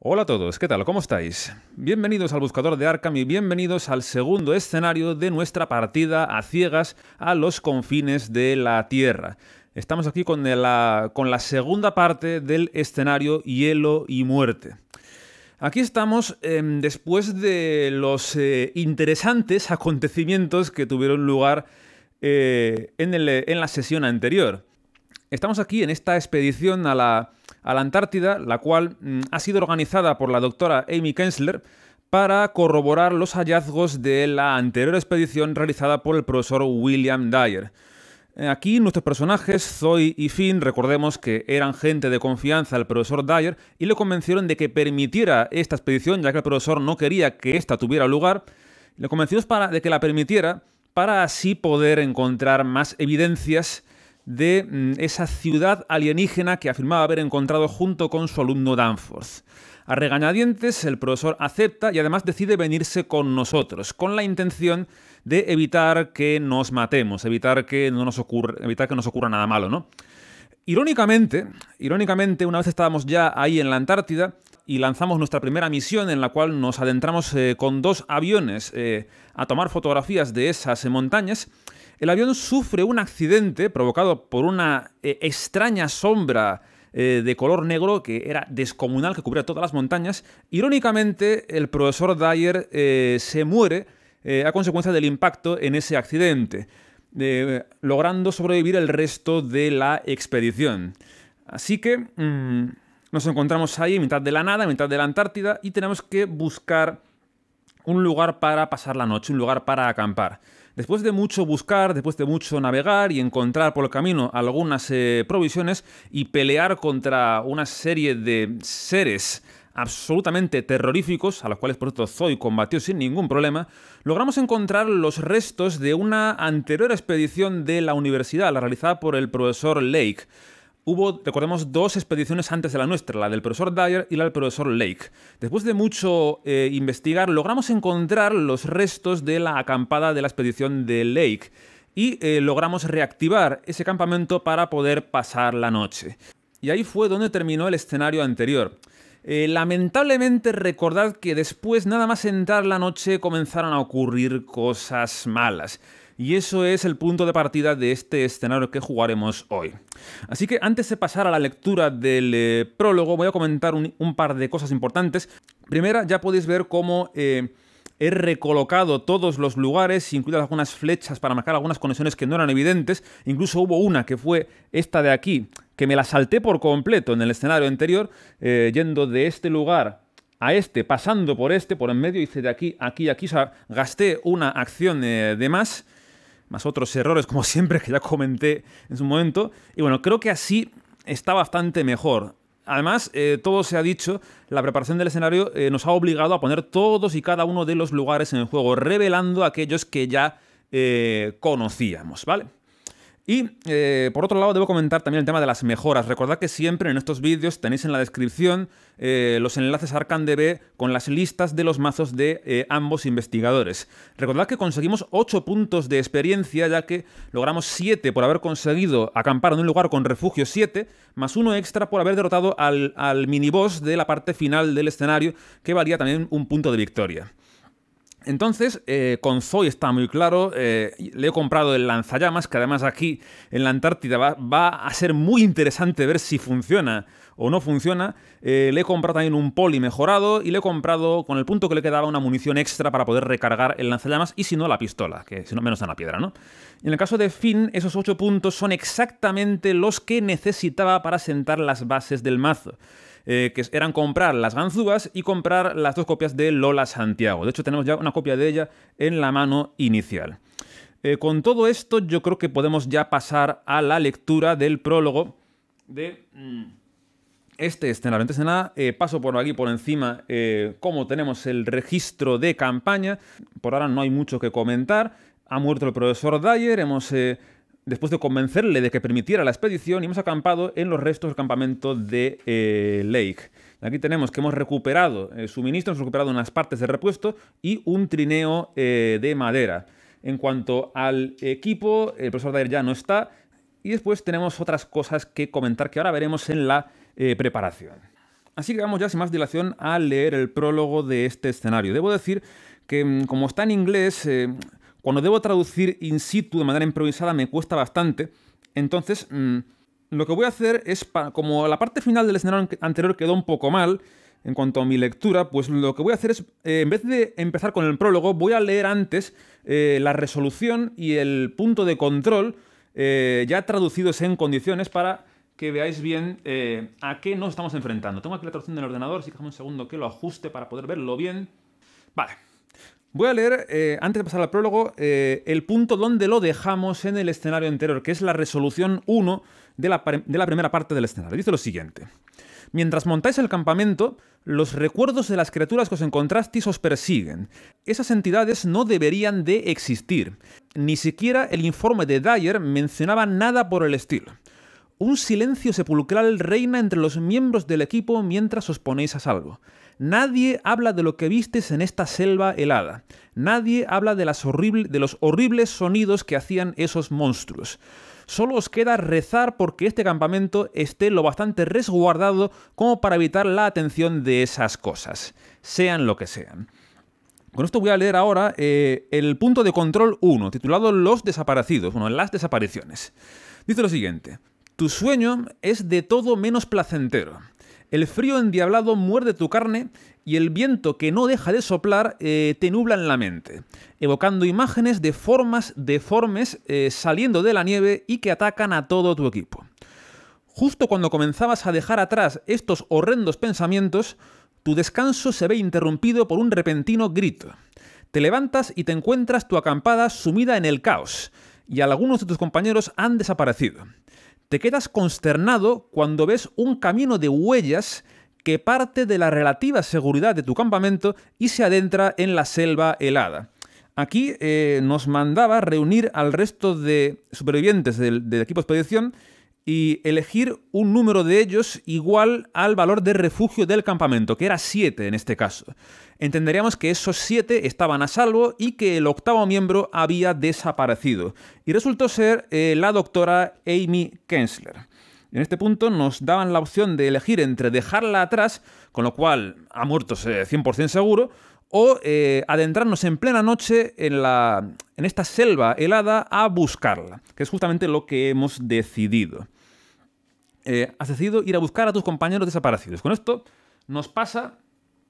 Hola a todos, ¿qué tal? ¿Cómo estáis? Bienvenidos al buscador de Arkham y bienvenidos al segundo escenario de nuestra partida a ciegas a los confines de la Tierra. Estamos aquí con la, segunda parte del escenario Hielo y Muerte. Aquí estamos em, después de los eh, interesantes acontecimientos que tuvieron lugar eh, en la sesión anterior. Estamos aquí en esta expedición a la, Antártida, la cual mm, ha sido organizada por la doctora Amy Kensler para corroborar los hallazgos de la anterior expedición realizada por el profesor William Dyer. Eh, aquí nuestros personajes, Zoe y Finn, recordemos que eran gente de confianza al profesor Dyer y le convencieron de que permitiera esta expedición, ya que el profesor no quería que esta tuviera lugar. Le convencieron de que la permitiera para así poder encontrar más evidencias de mm, esa ciudad alienígena que afirmaba haber encontrado junto con su alumno Danforth. A regañadientes, el profesor acepta y además decide venirse con nosotros, con la intención de evitar que nos matemos, evitar que no nos ocurra, evitar que nos ocurra nada malo, ¿no? Irónicamente, irónicamente, una vez estábamos ya ahí en la Antártida y lanzamos nuestra primera misión en la cual nos adentramos eh, con dos aviones eh, a tomar fotografías de esas montañas, el avión sufre un accidente provocado por una eh, extraña sombra eh, de color negro que era descomunal, que cubría todas las montañas. Irónicamente, el profesor Dyer eh, se muere a consecuencia del impacto en ese accidente, logrando sobrevivir el resto de la expedición. Así que mm, nos encontramos ahí, en mitad de la nada, en mitad de la Antártida, y tenemos que buscar un lugar para pasar la noche, un lugar para acampar. Después de mucho buscar, después de mucho navegar y encontrar por el camino algunas eh, provisiones y pelear contra una serie de seres absolutamente terroríficos, a los cuales por cierto Zoe combatió sin ningún problema, logramos encontrar los restos de una anterior expedición de la universidad, la realizada por el profesor Lake. Hubo, recordemos, dos expediciones antes de la nuestra, la del profesor Dyer y la del profesor Lake. Después de mucho eh, investigar, logramos encontrar los restos de la acampada de la expedición de Lake y eh, logramos reactivar ese campamento para poder pasar la noche. Y ahí fue donde terminó el escenario anterior. Eh, lamentablemente recordad que después, nada más entrar la noche, comenzaron a ocurrir cosas malas. Y eso es el punto de partida de este escenario que jugaremos hoy. Así que antes de pasar a la lectura del eh, prólogo, voy a comentar un, par de cosas importantes. Primera, ya podéis ver cómo... Eh, he recolocado todos los lugares, incluidas algunas flechas para marcar algunas conexiones que no eran evidentes. Incluso hubo una que fue esta de aquí, que me la salté por completo en el escenario anterior, eh, yendo de este lugar a este, pasando por este, por en medio, hice de aquí, aquí, aquí. O sea, gasté una acción de más más otros errores, como siempre, que ya comenté en su momento. Y bueno, creo que así está bastante mejor. Además, eh, todo se ha dicho, la preparación del escenario eh, nos ha obligado a poner todos y cada uno de los lugares en el juego, revelando aquellos que ya eh, conocíamos, ¿vale? Y eh, por otro lado, debo comentar también el tema de las mejoras. Recordad que siempre en estos vídeos tenéis en la descripción eh, los enlaces a ArcanDB con las listas de los mazos de eh, ambos investigadores. Recordad que conseguimos 8 puntos de experiencia, ya que logramos 7 por haber conseguido acampar en un lugar con refugio 7, más uno extra por haber derrotado al, al miniboss de la parte final del escenario, que valía también un punto de victoria. Entonces, eh, con Zoe está muy claro, eh, le he comprado el lanzallamas, que además aquí en la Antártida va, a ser muy interesante ver si funciona o no funciona. Eh, le he comprado también un poli mejorado y le he comprado con el punto que le quedaba una munición extra para poder recargar el lanzallamas y si no la pistola, que si no menos dan la piedra, ¿no? En el caso de Finn, esos 8 puntos son exactamente los que necesitaba para sentar las bases del mazo. Eh, que eran comprar las ganzúas y comprar las dos copias de Lola Santiago. De hecho, tenemos ya una copia de ella en la mano inicial. Eh, con todo esto, yo creo que podemos ya pasar a la lectura del prólogo de mm, este escenario. Antes de nada, eh, paso por aquí por encima cómo tenemos el registro de campaña. Por ahora no hay mucho que comentar. Ha muerto el profesor Dyer, hemos después de convencerle de que permitiera la expedición, hemos acampado en los restos del campamento de eh, Lake. Aquí tenemos que hemos recuperado el eh, suministro, hemos recuperado unas partes de repuesto y un trineo eh, de madera. En cuanto al equipo, el profesor Dyer ya no está. Y después tenemos otras cosas que comentar que ahora veremos en la preparación. Así que vamos ya sin más dilación a leer el prólogo de este escenario. Debo decir que mm, como está en inglés cuando debo traducir in situ de manera improvisada me cuesta bastante, entonces mm, lo que voy a hacer es, como la parte final del escenario anterior quedó un poco mal, en cuanto a mi lectura, pues lo que voy a hacer es, eh, en vez de empezar con el prólogo, voy a leer antes eh, la resolución y el punto de control eh, ya traducidos en condiciones para que veáis bien a qué nos estamos enfrentando. Tengo aquí la traducción del ordenador, así que un segundo que lo ajuste para poder verlo bien. Vale. Voy a leer, eh, antes de pasar al prólogo, eh, el punto donde lo dejamos en el escenario anterior, que es la resolución 1 de la, de la primera parte del escenario. Dice lo siguiente. Mientras montáis el campamento, los recuerdos de las criaturas que os encontrasteis os persiguen. Esas entidades no deberían de existir. Ni siquiera el informe de Dyer mencionaba nada por el estilo. Un silencio sepulcral reina entre los miembros del equipo mientras os ponéis a salvo. Nadie habla de lo que vistes en esta selva helada. Nadie habla de, los horribles sonidos que hacían esos monstruos. Solo os queda rezar porque este campamento esté lo bastante resguardado como para evitar la atención de esas cosas, sean lo que sean. Con esto voy a leer ahora eh, el punto de control 1, titulado Los desaparecidos, bueno, las desapariciones. Dice lo siguiente, tu sueño es de todo menos placentero. El frío endiablado muerde tu carne y el viento que no deja de soplar eh, te nubla en la mente, evocando imágenes de formas deformes eh, saliendo de la nieve y que atacan a todo tu equipo. Justo cuando comenzabas a dejar atrás estos horrendos pensamientos, tu descanso se ve interrumpido por un repentino grito. Te levantas y te encuentras tu acampada sumida en el caos, y algunos de tus compañeros han desaparecido te quedas consternado cuando ves un camino de huellas que parte de la relativa seguridad de tu campamento y se adentra en la selva helada. Aquí eh, nos mandaba reunir al resto de supervivientes del, del equipo de expedición y elegir un número de ellos igual al valor de refugio del campamento, que era 7 en este caso. Entenderíamos que esos 7 estaban a salvo y que el octavo miembro había desaparecido. Y resultó ser eh, la doctora Amy Kensler. En este punto nos daban la opción de elegir entre dejarla atrás, con lo cual ha muerto 100% eh, seguro, o eh, adentrarnos en plena noche en esta selva helada a buscarla, que es justamente lo que hemos decidido. Eh, has decidido ir a buscar a tus compañeros desaparecidos. Con esto nos pasa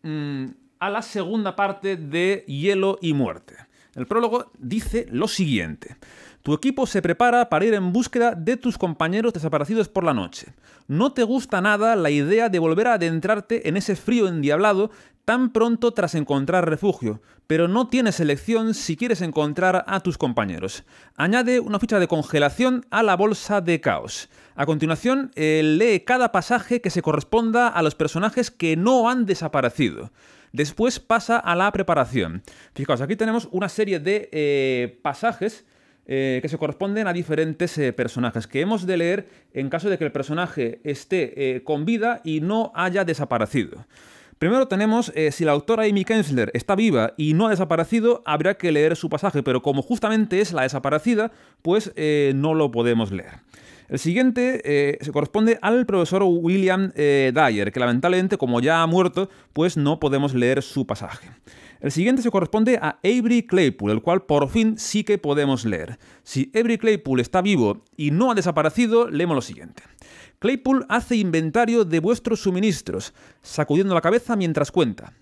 mm, a la segunda parte de Hielo y Muerte. El prólogo dice lo siguiente. Tu equipo se prepara para ir en búsqueda de tus compañeros desaparecidos por la noche. No te gusta nada la idea de volver a adentrarte en ese frío endiablado tan pronto tras encontrar refugio, pero no tienes elección si quieres encontrar a tus compañeros. Añade una ficha de congelación a la bolsa de caos. A continuación, eh, lee cada pasaje que se corresponda a los personajes que no han desaparecido. Después pasa a la preparación. Fijaos, aquí tenemos una serie de eh, pasajes eh, que se corresponden a diferentes personajes que hemos de leer en caso de que el personaje esté con vida y no haya desaparecido. Primero tenemos, eh, si la autora Amy Kensler está viva y no ha desaparecido, habrá que leer su pasaje, pero como justamente es la desaparecida, pues eh, no lo podemos leer. El siguiente eh, se corresponde al profesor William Dyer, que lamentablemente, como ya ha muerto, pues no podemos leer su pasaje. El siguiente se corresponde a Avery Claypool, el cual por fin sí que podemos leer. Si Avery Claypool está vivo y no ha desaparecido, leemos lo siguiente. Claypool hace inventario de vuestros suministros, sacudiendo la cabeza mientras cuenta.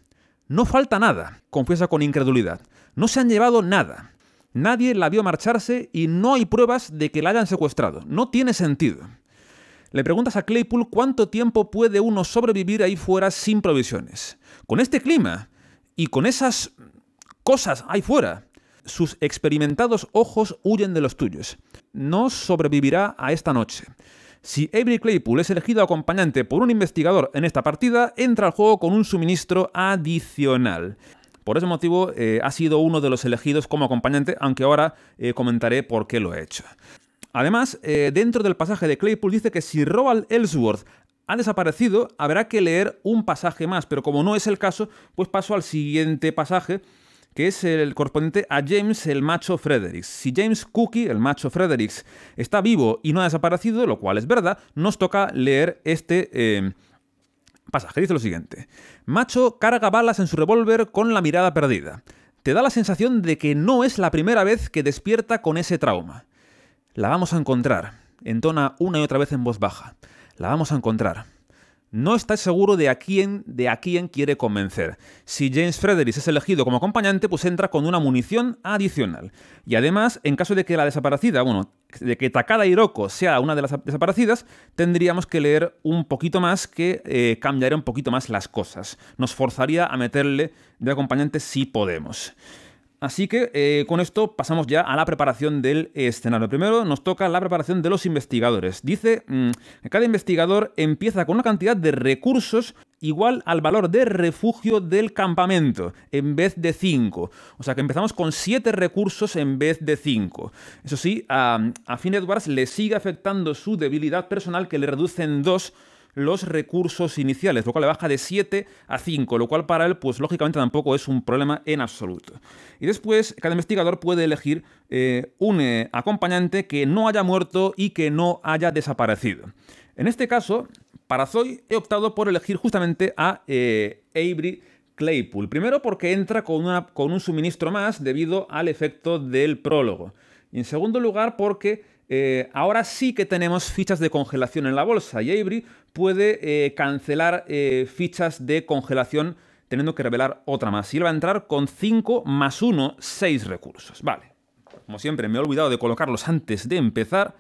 No falta nada, confiesa con incredulidad. No se han llevado nada. Nadie la vio marcharse y no hay pruebas de que la hayan secuestrado. No tiene sentido. Le preguntas a Claypool cuánto tiempo puede uno sobrevivir ahí fuera sin provisiones. Con este clima y con esas cosas ahí fuera, sus experimentados ojos huyen de los tuyos. No sobrevivirá a esta noche. Si Avery Claypool es elegido acompañante por un investigador en esta partida, entra al juego con un suministro adicional. Por ese motivo eh, ha sido uno de los elegidos como acompañante, aunque ahora eh, comentaré por qué lo he hecho. Además, eh, dentro del pasaje de Claypool dice que si Roald Ellsworth ha desaparecido, habrá que leer un pasaje más, pero como no es el caso, pues paso al siguiente pasaje, que es el correspondiente a James el macho Fredericks. Si James Cookie, el macho Fredericks, está vivo y no ha desaparecido, lo cual es verdad, nos toca leer este... Eh, pasaje dice lo siguiente. Macho carga balas en su revólver con la mirada perdida. Te da la sensación de que no es la primera vez que despierta con ese trauma. La vamos a encontrar. Entona una y otra vez en voz baja. La vamos a encontrar no está seguro de a quién, quiere convencer. Si James Frederick es elegido como acompañante, pues entra con una munición adicional. Y además, en caso de que la desaparecida, bueno, de que Takada Hiroko sea una de las desaparecidas, tendríamos que leer un poquito más que eh, cambiaría un poquito más las cosas. Nos forzaría a meterle de acompañante si podemos. Así que eh, con esto pasamos ya a la preparación del escenario. Primero nos toca la preparación de los investigadores. Dice que mm, cada investigador empieza con una cantidad de recursos igual al valor de refugio del campamento, en vez de 5. O sea que empezamos con 7 recursos en vez de 5. Eso sí, a, Finn Edwards le sigue afectando su debilidad personal que le reduce en 2 los recursos iniciales, lo cual le baja de 7 a 5, lo cual para él, pues lógicamente tampoco es un problema en absoluto. Y después, cada investigador puede elegir eh, un eh, acompañante que no haya muerto y que no haya desaparecido. En este caso, para Zoe he optado por elegir justamente a eh, Avery Claypool. Primero porque entra con, una, con un suministro más debido al efecto del prólogo. Y en segundo lugar porque eh, ahora sí que tenemos fichas de congelación en la bolsa y Avery puede eh, cancelar eh, fichas de congelación teniendo que revelar otra más. Y va a entrar con 5 más 1, 6 recursos. Vale. Como siempre, me he olvidado de colocarlos antes de empezar.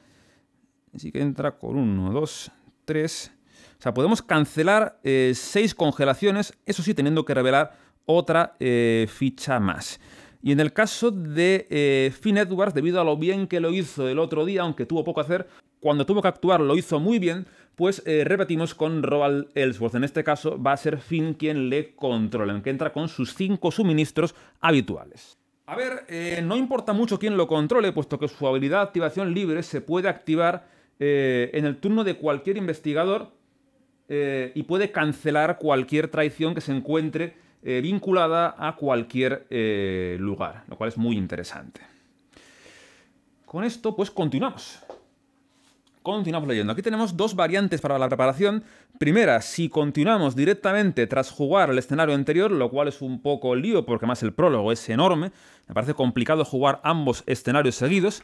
Así que entra con 1, 2, 3. O sea, podemos cancelar 6 congelaciones, eso sí, teniendo que revelar otra ficha más. Y en el caso de eh, Finn Edwards, debido a lo bien que lo hizo el otro día, aunque tuvo poco hacer, cuando tuvo que actuar lo hizo muy bien, pues eh, repetimos con Roald Ellsworth. En este caso va a ser Finn quien le controla, que entra con sus cinco suministros habituales. A ver, eh, no importa mucho quién lo controle, puesto que su habilidad de activación libre se puede activar en el turno de cualquier investigador y puede cancelar cualquier traición que se encuentre eh, vinculada a cualquier eh, lugar, lo cual es muy interesante. Con esto, pues continuamos. Continuamos leyendo. Aquí tenemos dos variantes para la preparación. Primera, si continuamos directamente tras jugar el escenario anterior, lo cual es un poco lío porque más el prólogo es enorme, me parece complicado jugar ambos escenarios seguidos.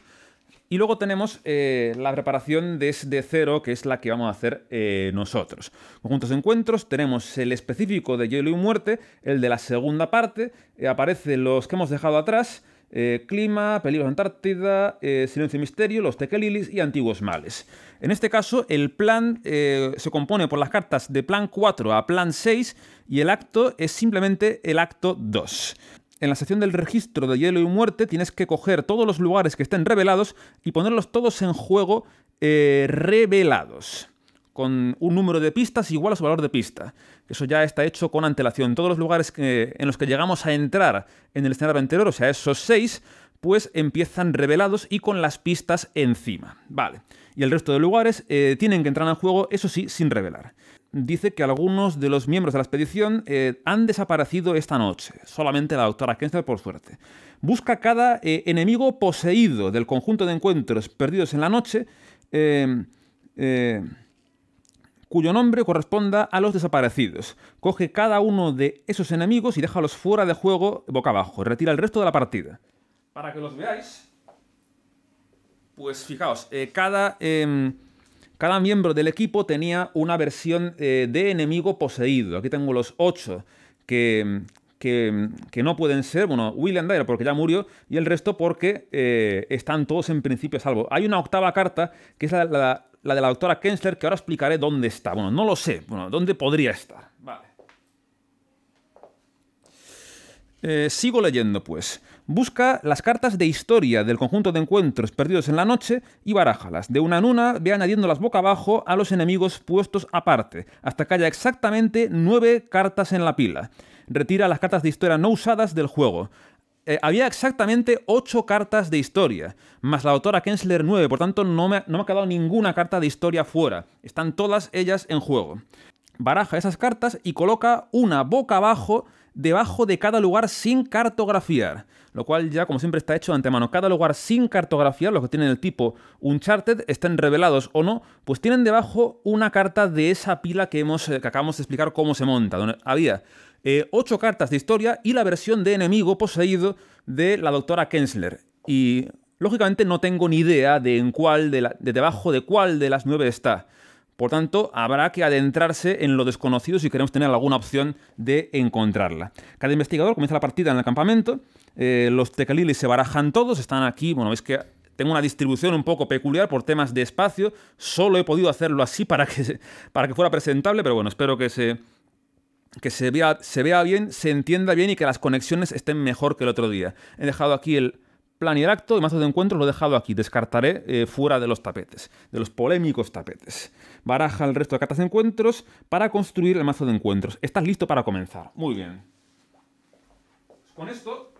Y luego tenemos eh, la preparación desde cero, que es la que vamos a hacer eh, nosotros. Conjuntos de encuentros, tenemos el específico de Hielo y Muerte, el de la segunda parte, eh, aparecen los que hemos dejado atrás, clima, peligros Antártida, silencio y misterio, los tequelilis y antiguos males. En este caso, el plan se compone por las cartas de plan 4 a plan 6 y el acto es simplemente el acto 2 en la sección del registro de hielo y muerte tienes que coger todos los lugares que estén revelados y ponerlos todos en juego eh, revelados con un número de pistas igual a su valor de pista. Eso ya está hecho con antelación. Todos los lugares en los que llegamos a entrar en el escenario anterior, o sea, esos seis, pues empiezan revelados y con las pistas encima. Vale. Y el resto de lugares eh, tienen que entrar en juego, eso sí, sin revelar dice que algunos de los miembros de la expedición eh, han desaparecido esta noche. Solamente la doctora Kensler, por suerte. Busca cada eh, enemigo poseído del conjunto de encuentros perdidos en la noche, eh, cuyo nombre corresponda a los desaparecidos. Coge cada uno de esos enemigos y déjalos fuera de juego boca abajo. Retira el resto de la partida. Para que los veáis, pues fijaos, cada em, cada miembro del equipo tenía una versión eh, de enemigo poseído. Aquí tengo los ocho que, no pueden ser, bueno, William Dyer porque ya murió y el resto porque eh, están todos en principio salvo. Hay una octava carta que es la, de la doctora Kensler que ahora explicaré dónde está. Bueno, no lo sé, bueno, dónde podría estar. Vale. Eh, sigo leyendo pues. Busca las cartas de historia del conjunto de encuentros perdidos en la noche y barájalas. De una en una ve las boca abajo a los enemigos puestos aparte, hasta que haya exactamente nueve cartas en la pila. Retira las cartas de historia no usadas del juego. Eh, había exactamente ocho cartas de historia, más la autora Kensler 9, por tanto no me, no me ha quedado ninguna carta de historia fuera. Están todas ellas en juego. Baraja esas cartas y coloca una boca abajo debajo de cada lugar sin cartografiar. Lo cual ya, como siempre, está hecho de antemano. Cada lugar sin cartografiar, los que tienen el tipo Uncharted, estén revelados o no, pues tienen debajo una carta de esa pila que, hemos, eh, que acabamos de explicar cómo se monta. Donde había eh, ocho cartas de historia y la versión de enemigo poseído de la doctora Kensler. Y lógicamente no tengo ni idea de en cuál de debajo de cuál de las nueve está. Por tanto, habrá que adentrarse en lo desconocido si queremos tener alguna opción de encontrarla. Cada investigador comienza la partida en el campamento, eh, los tecalilis se barajan todos, están aquí, bueno, es que tengo una distribución un poco peculiar por temas de espacio, solo he podido hacerlo así para que, para que fuera presentable, pero bueno, espero que se, se vea, bien, se entienda bien y que las conexiones estén mejor que el otro día. He dejado aquí el plan y el acto y mazo de encuentros lo he dejado aquí, descartaré eh, fuera de los tapetes, de los polémicos tapetes. Baraja el resto de cartas de encuentros para construir el mazo de encuentros. Estás listo para comenzar. Muy bien. Con esto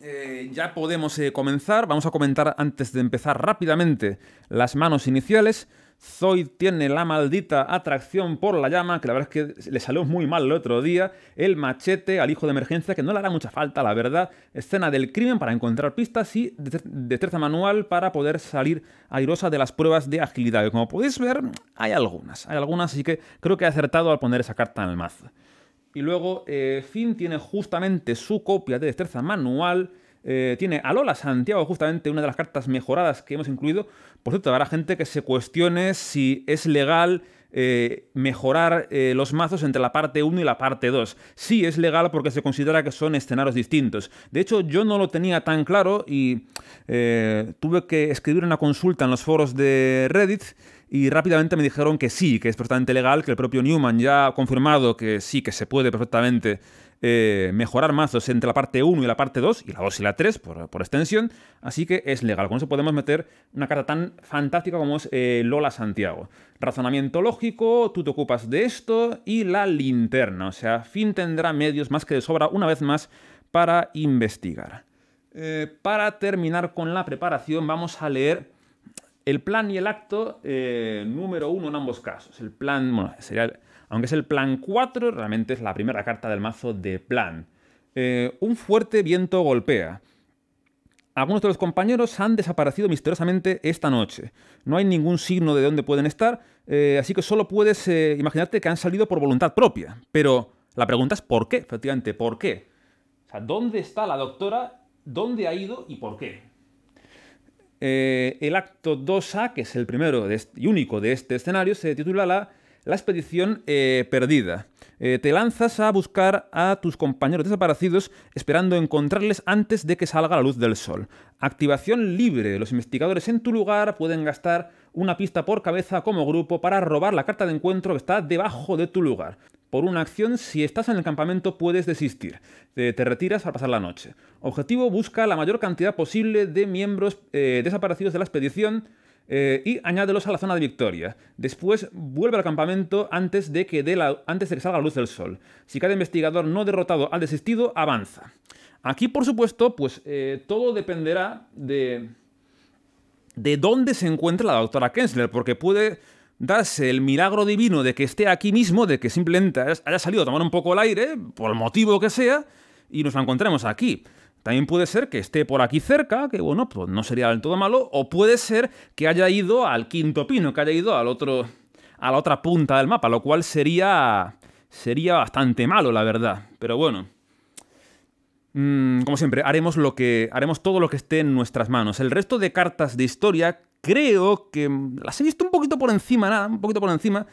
eh, ya podemos eh, comenzar. Vamos a comentar antes de empezar rápidamente las manos iniciales. Zoid tiene la maldita atracción por la llama, que la verdad es que le salió muy mal el otro día. El machete al hijo de emergencia, que no le hará mucha falta, la verdad. Escena del crimen para encontrar pistas y destreza manual para poder salir airosa de las pruebas de agilidad. como podéis ver, hay algunas. Hay algunas, así que creo que ha acertado al poner esa carta en el mazo. Y luego, eh, Finn tiene justamente su copia de destreza manual. Eh, tiene a Lola Santiago, justamente una de las cartas mejoradas que hemos incluido, por cierto, habrá gente que se cuestione si es legal eh, mejorar eh, los mazos entre la parte 1 y la parte 2. Sí, es legal porque se considera que son escenarios distintos. De hecho, yo no lo tenía tan claro y eh, tuve que escribir una consulta en los foros de Reddit y rápidamente me dijeron que sí, que es perfectamente legal, que el propio Newman ya ha confirmado que sí, que se puede perfectamente eh, mejorar mazos entre la parte 1 y la parte 2, y la 2 y la 3 por, extensión, así que es legal. Con eso podemos meter una carta tan fantástica como es eh, Lola Santiago. Razonamiento lógico, tú te ocupas de esto, y la linterna, o sea, Finn tendrá medios más que de sobra una vez más para investigar. Eh, para terminar con la preparación, vamos a leer el plan y el acto número 1 en ambos casos. El plan, bueno, sería aunque es el plan 4, realmente es la primera carta del mazo de plan. Eh, un fuerte viento golpea. Algunos de los compañeros han desaparecido misteriosamente esta noche. No hay ningún signo de dónde pueden estar, eh, así que solo puedes eh, imaginarte que han salido por voluntad propia. Pero la pregunta es ¿por qué? Efectivamente, ¿por qué? O sea, ¿dónde está la doctora? ¿Dónde ha ido y por qué? el acto 2A, que es el primero y único de este escenario, se titula la la expedición eh, perdida. Eh, te lanzas a buscar a tus compañeros desaparecidos esperando encontrarles antes de que salga la luz del sol. Activación libre. Los investigadores en tu lugar pueden gastar una pista por cabeza como grupo para robar la carta de encuentro que está debajo de tu lugar. Por una acción, si estás en el campamento puedes desistir. Te, retiras para pasar la noche. Objetivo, busca la mayor cantidad posible de miembros eh, desaparecidos de la expedición eh, y añádelos a la zona de victoria. Después vuelve al campamento antes de, que de la, antes de salga la luz del sol. Si cada investigador no derrotado ha desistido, avanza. Aquí, por supuesto, pues eh, todo dependerá de, de dónde se encuentra la doctora Kensler, porque puede darse el milagro divino de que esté aquí mismo, de que simplemente haya salido a tomar un poco el aire, por el motivo que sea, y nos la encontremos aquí. También puede ser que esté por aquí cerca, que bueno, pues no sería del todo malo, o puede ser que haya ido al quinto pino, que haya ido al otro, a la otra punta del mapa, lo cual sería, sería bastante malo, la verdad. Pero bueno, mm, como siempre, haremos, lo que, haremos todo lo que esté en nuestras manos. El resto de cartas de historia creo que mm, las he visto un poquito por encima, nada, un poquito por encima,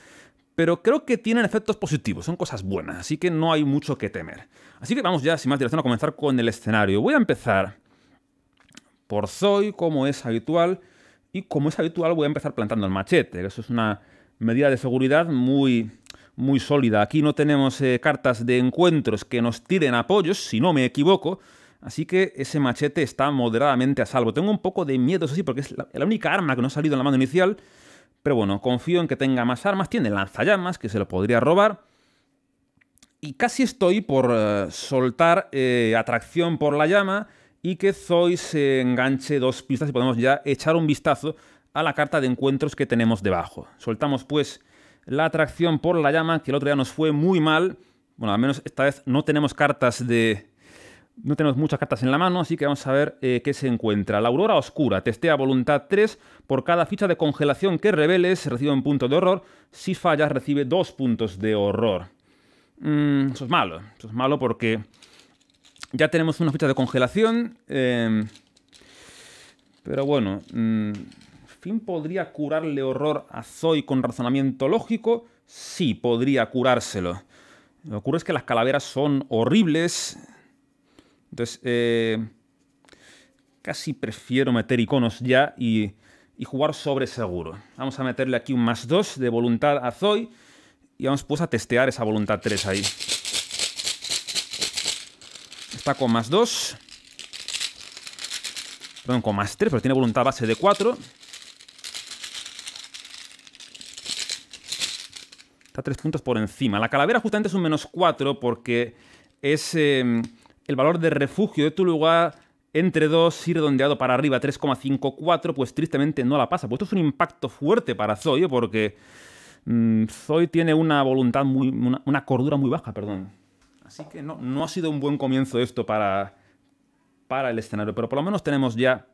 pero creo que tienen efectos positivos, son cosas buenas, así que no hay mucho que temer. Así que vamos ya, sin más dilación, a comenzar con el escenario. Voy a empezar por Zoe, como es habitual, y como es habitual voy a empezar plantando el machete, eso es una medida de seguridad muy, muy sólida. Aquí no tenemos eh, cartas de encuentros que nos tiren apoyos, si no me equivoco, Así que ese machete está moderadamente a salvo. Tengo un poco de miedo, eso sí, porque es la, la, única arma que no ha salido en la mano inicial. Pero bueno, confío en que tenga más armas. Tiene lanzallamas, que se lo podría robar. Y casi estoy por eh, soltar eh, atracción por la llama y que Zoe se enganche dos pistas y podemos ya echar un vistazo a la carta de encuentros que tenemos debajo. Soltamos pues la atracción por la llama, que el otro día nos fue muy mal. Bueno, al menos esta vez no tenemos cartas de no tenemos muchas cartas en la mano, así que vamos a ver eh, qué se encuentra. La Aurora Oscura testea voluntad 3. Por cada ficha de congelación que reveles, recibe un punto de horror. Si fallas, recibe dos puntos de horror. Mm, eso es malo. Eso es malo porque ya tenemos una ficha de congelación. Em, pero bueno, mm, ¿Finn ¿Fin podría curarle horror a Zoe con razonamiento lógico? Sí, podría curárselo. Lo que ocurre es que las calaveras son horribles. Entonces, eh, casi prefiero meter iconos ya y, jugar sobre seguro. Vamos a meterle aquí un más 2 de voluntad a Zoe y vamos pues a testear esa voluntad 3 ahí. Está con más 2. Perdón, con más 3, pero tiene voluntad base de 4. Está 3 puntos por encima. La calavera justamente es un menos 4 porque es... Em, el valor de refugio de tu lugar entre 2 y redondeado para arriba 3,54, pues tristemente no la pasa. Pues esto es un impacto fuerte para Zoe, porque mm, Zoe tiene una voluntad muy. Una, cordura muy baja, perdón. Así que no, ha sido un buen comienzo esto para, para el escenario, pero por lo menos tenemos ya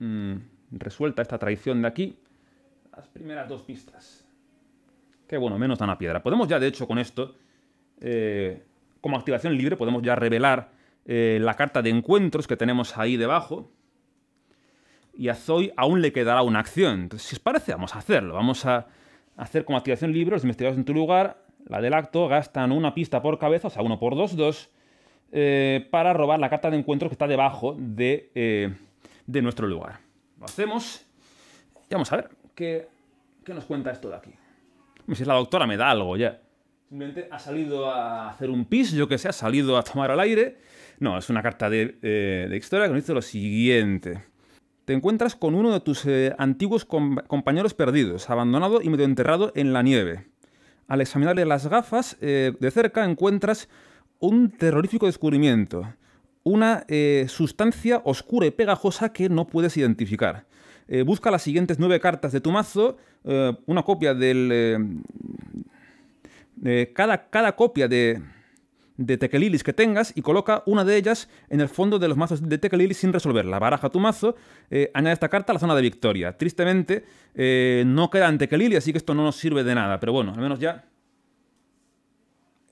mm, resuelta esta traición de aquí. Las primeras dos pistas. qué bueno, menos dan a piedra. Podemos ya, de hecho, con esto, eh, como activación libre, podemos ya revelar eh, la carta de encuentros que tenemos ahí debajo. Y a Zoe aún le quedará una acción. Entonces, si os parece, vamos a hacerlo. Vamos a hacer como activación libros, los investigadores en tu lugar. La del acto gastan una pista por cabeza, o sea, uno por dos, dos, eh, para robar la carta de encuentros que está debajo de, eh, de nuestro lugar. Lo hacemos. Y vamos a ver qué, qué nos cuenta esto de aquí. Si es la doctora, me da algo ya. Simplemente ha salido a hacer un pis, yo que sé, ha salido a tomar al aire no, es una carta eh, de, historia que nos dice lo siguiente. Te encuentras con uno de tus eh, antiguos compañeros perdidos, abandonado y medio enterrado en la nieve. Al examinarle las gafas eh, de cerca encuentras un terrorífico descubrimiento, una sustancia oscura y pegajosa que no puedes identificar. busca las siguientes nueve cartas de tu mazo, una copia del... Cada, cada, copia de, de Tequelilis que tengas y coloca una de ellas en el fondo de los mazos de Tequelilis sin resolverla. Baraja tu mazo, eh, añade esta carta a la zona de victoria. Tristemente, eh, no quedan Tequelilis, así que esto no nos sirve de nada. Pero bueno, al menos ya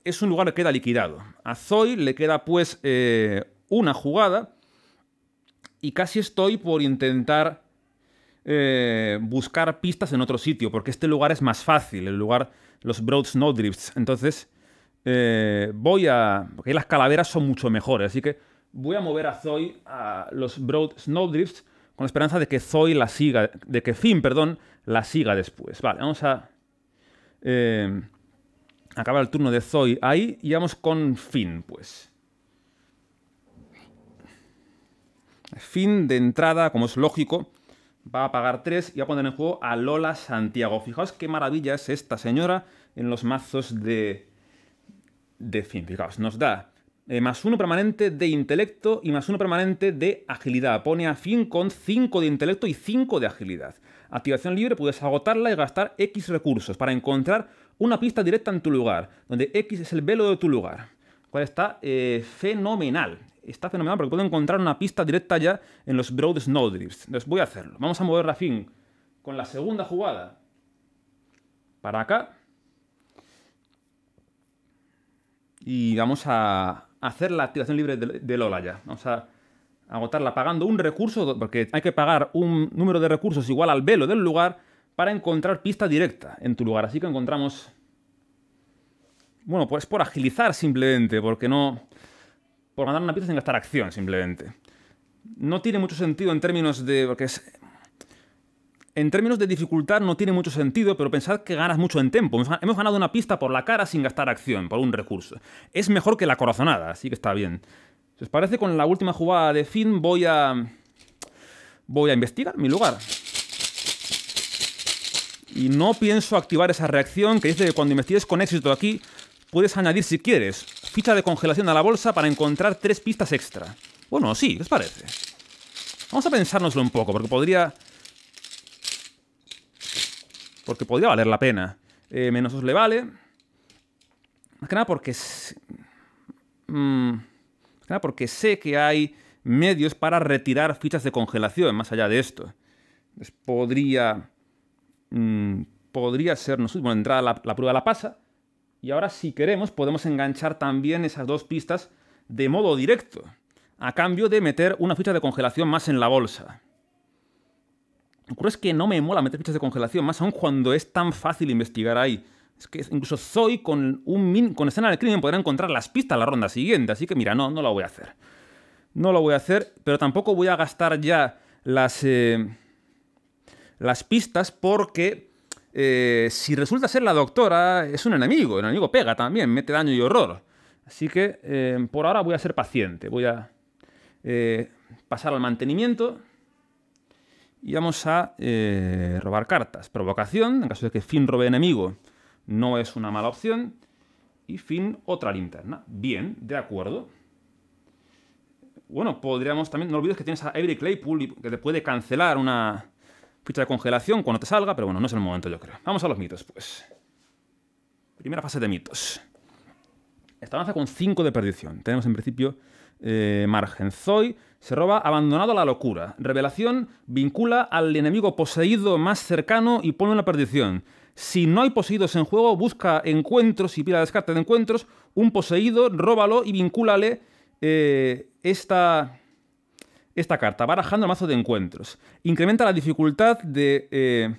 es un lugar que queda liquidado. A Zoe le queda pues eh, una jugada y casi estoy por intentar buscar pistas en otro sitio, porque este lugar es más fácil, el lugar, los Broad Snowdrifts. Entonces, eh, voy a... Porque las calaveras son mucho mejores, así que voy a mover a Zoe a los Broad Snowdrifts con la esperanza de que Zoe la siga, de que Finn, perdón, la siga después. Vale, vamos a... Eh, acabar el turno de Zoe ahí y vamos con Finn, pues. Finn, de entrada, como es lógico, va a pagar 3 y va a poner en juego a Lola Santiago. Fijaos qué maravilla es esta señora en los mazos de, de fin. Fijaos, nos da eh, más uno permanente de intelecto y más uno permanente de agilidad. Pone a fin con 5 de intelecto y 5 de agilidad. Activación libre, puedes agotarla y gastar X recursos para encontrar una pista directa en tu lugar, donde X es el velo de tu lugar. Cual está eh, fenomenal. Está fenomenal porque puedo encontrar una pista directa ya en los Broad Snowdrifts. Entonces voy a hacerlo. Vamos a mover a fin con la segunda jugada. Para acá y vamos a hacer la activación libre de Lola ya. Vamos a agotarla pagando un recurso, porque hay que pagar un número de recursos igual al velo del lugar para encontrar pista directa en tu lugar. Así que encontramos... Bueno, pues por agilizar simplemente, porque no... Por mandar una pista sin gastar acción simplemente. No tiene mucho sentido en términos de... Porque es en términos de dificultad no tiene mucho sentido, pero pensad que ganas mucho en tiempo. Hemos ganado una pista por la cara sin gastar acción, por un recurso. Es mejor que la corazonada, así que está bien. Si os parece, con la última jugada de Finn voy a... Voy a investigar mi lugar. Y no pienso activar esa reacción que dice que cuando investigues con éxito aquí, puedes añadir si quieres ficha de congelación a la bolsa para encontrar tres pistas extra. Bueno, sí, ¿qué os parece? Vamos a pensárnoslo un poco, porque podría porque podría valer la pena. Eh, menos os le vale. Más que nada porque... Mm, porque sé que hay medios para retirar fichas de congelación, más allá de esto. podría... Mm, podría ser, no sé, bueno, entrada la, la prueba la pasa. Y ahora, si queremos, podemos enganchar también esas dos pistas de modo directo, a cambio de meter una ficha de congelación más en la bolsa. Lo ocurre es que no me mola meter fichas de congelación, más aún cuando es tan fácil investigar ahí. Es que incluso Zoe con, un con escena del crimen podrá encontrar las pistas la ronda siguiente, así que mira, no, no la voy a hacer. No lo voy a hacer, pero tampoco voy a gastar ya las, eh, las pistas porque eh, si resulta ser la doctora, es un enemigo, el enemigo pega también, mete daño y horror. Así que eh, por ahora voy a ser paciente, voy a pasar al mantenimiento y vamos a eh, robar cartas. Provocación, en caso de que Finn robe enemigo, no es una mala opción. Y Finn otra linterna. Bien, de acuerdo. Bueno, podríamos también... No olvides que tienes a Avery Claypool que te puede cancelar una ficha de congelación cuando te salga, pero bueno, no es el momento yo creo. Vamos a los mitos, pues. Primera fase de mitos. Esta lanza con 5 de perdición. Tenemos en principio eh, margen Zoe se roba Abandonado a la locura. Revelación vincula al enemigo poseído más cercano y pone la perdición. Si no hay poseídos en juego, busca encuentros y pila descarte de encuentros. Un poseído, róbalo y vincúlale eh, esta, esta carta, barajando el mazo de encuentros. Incrementa la dificultad de, eh,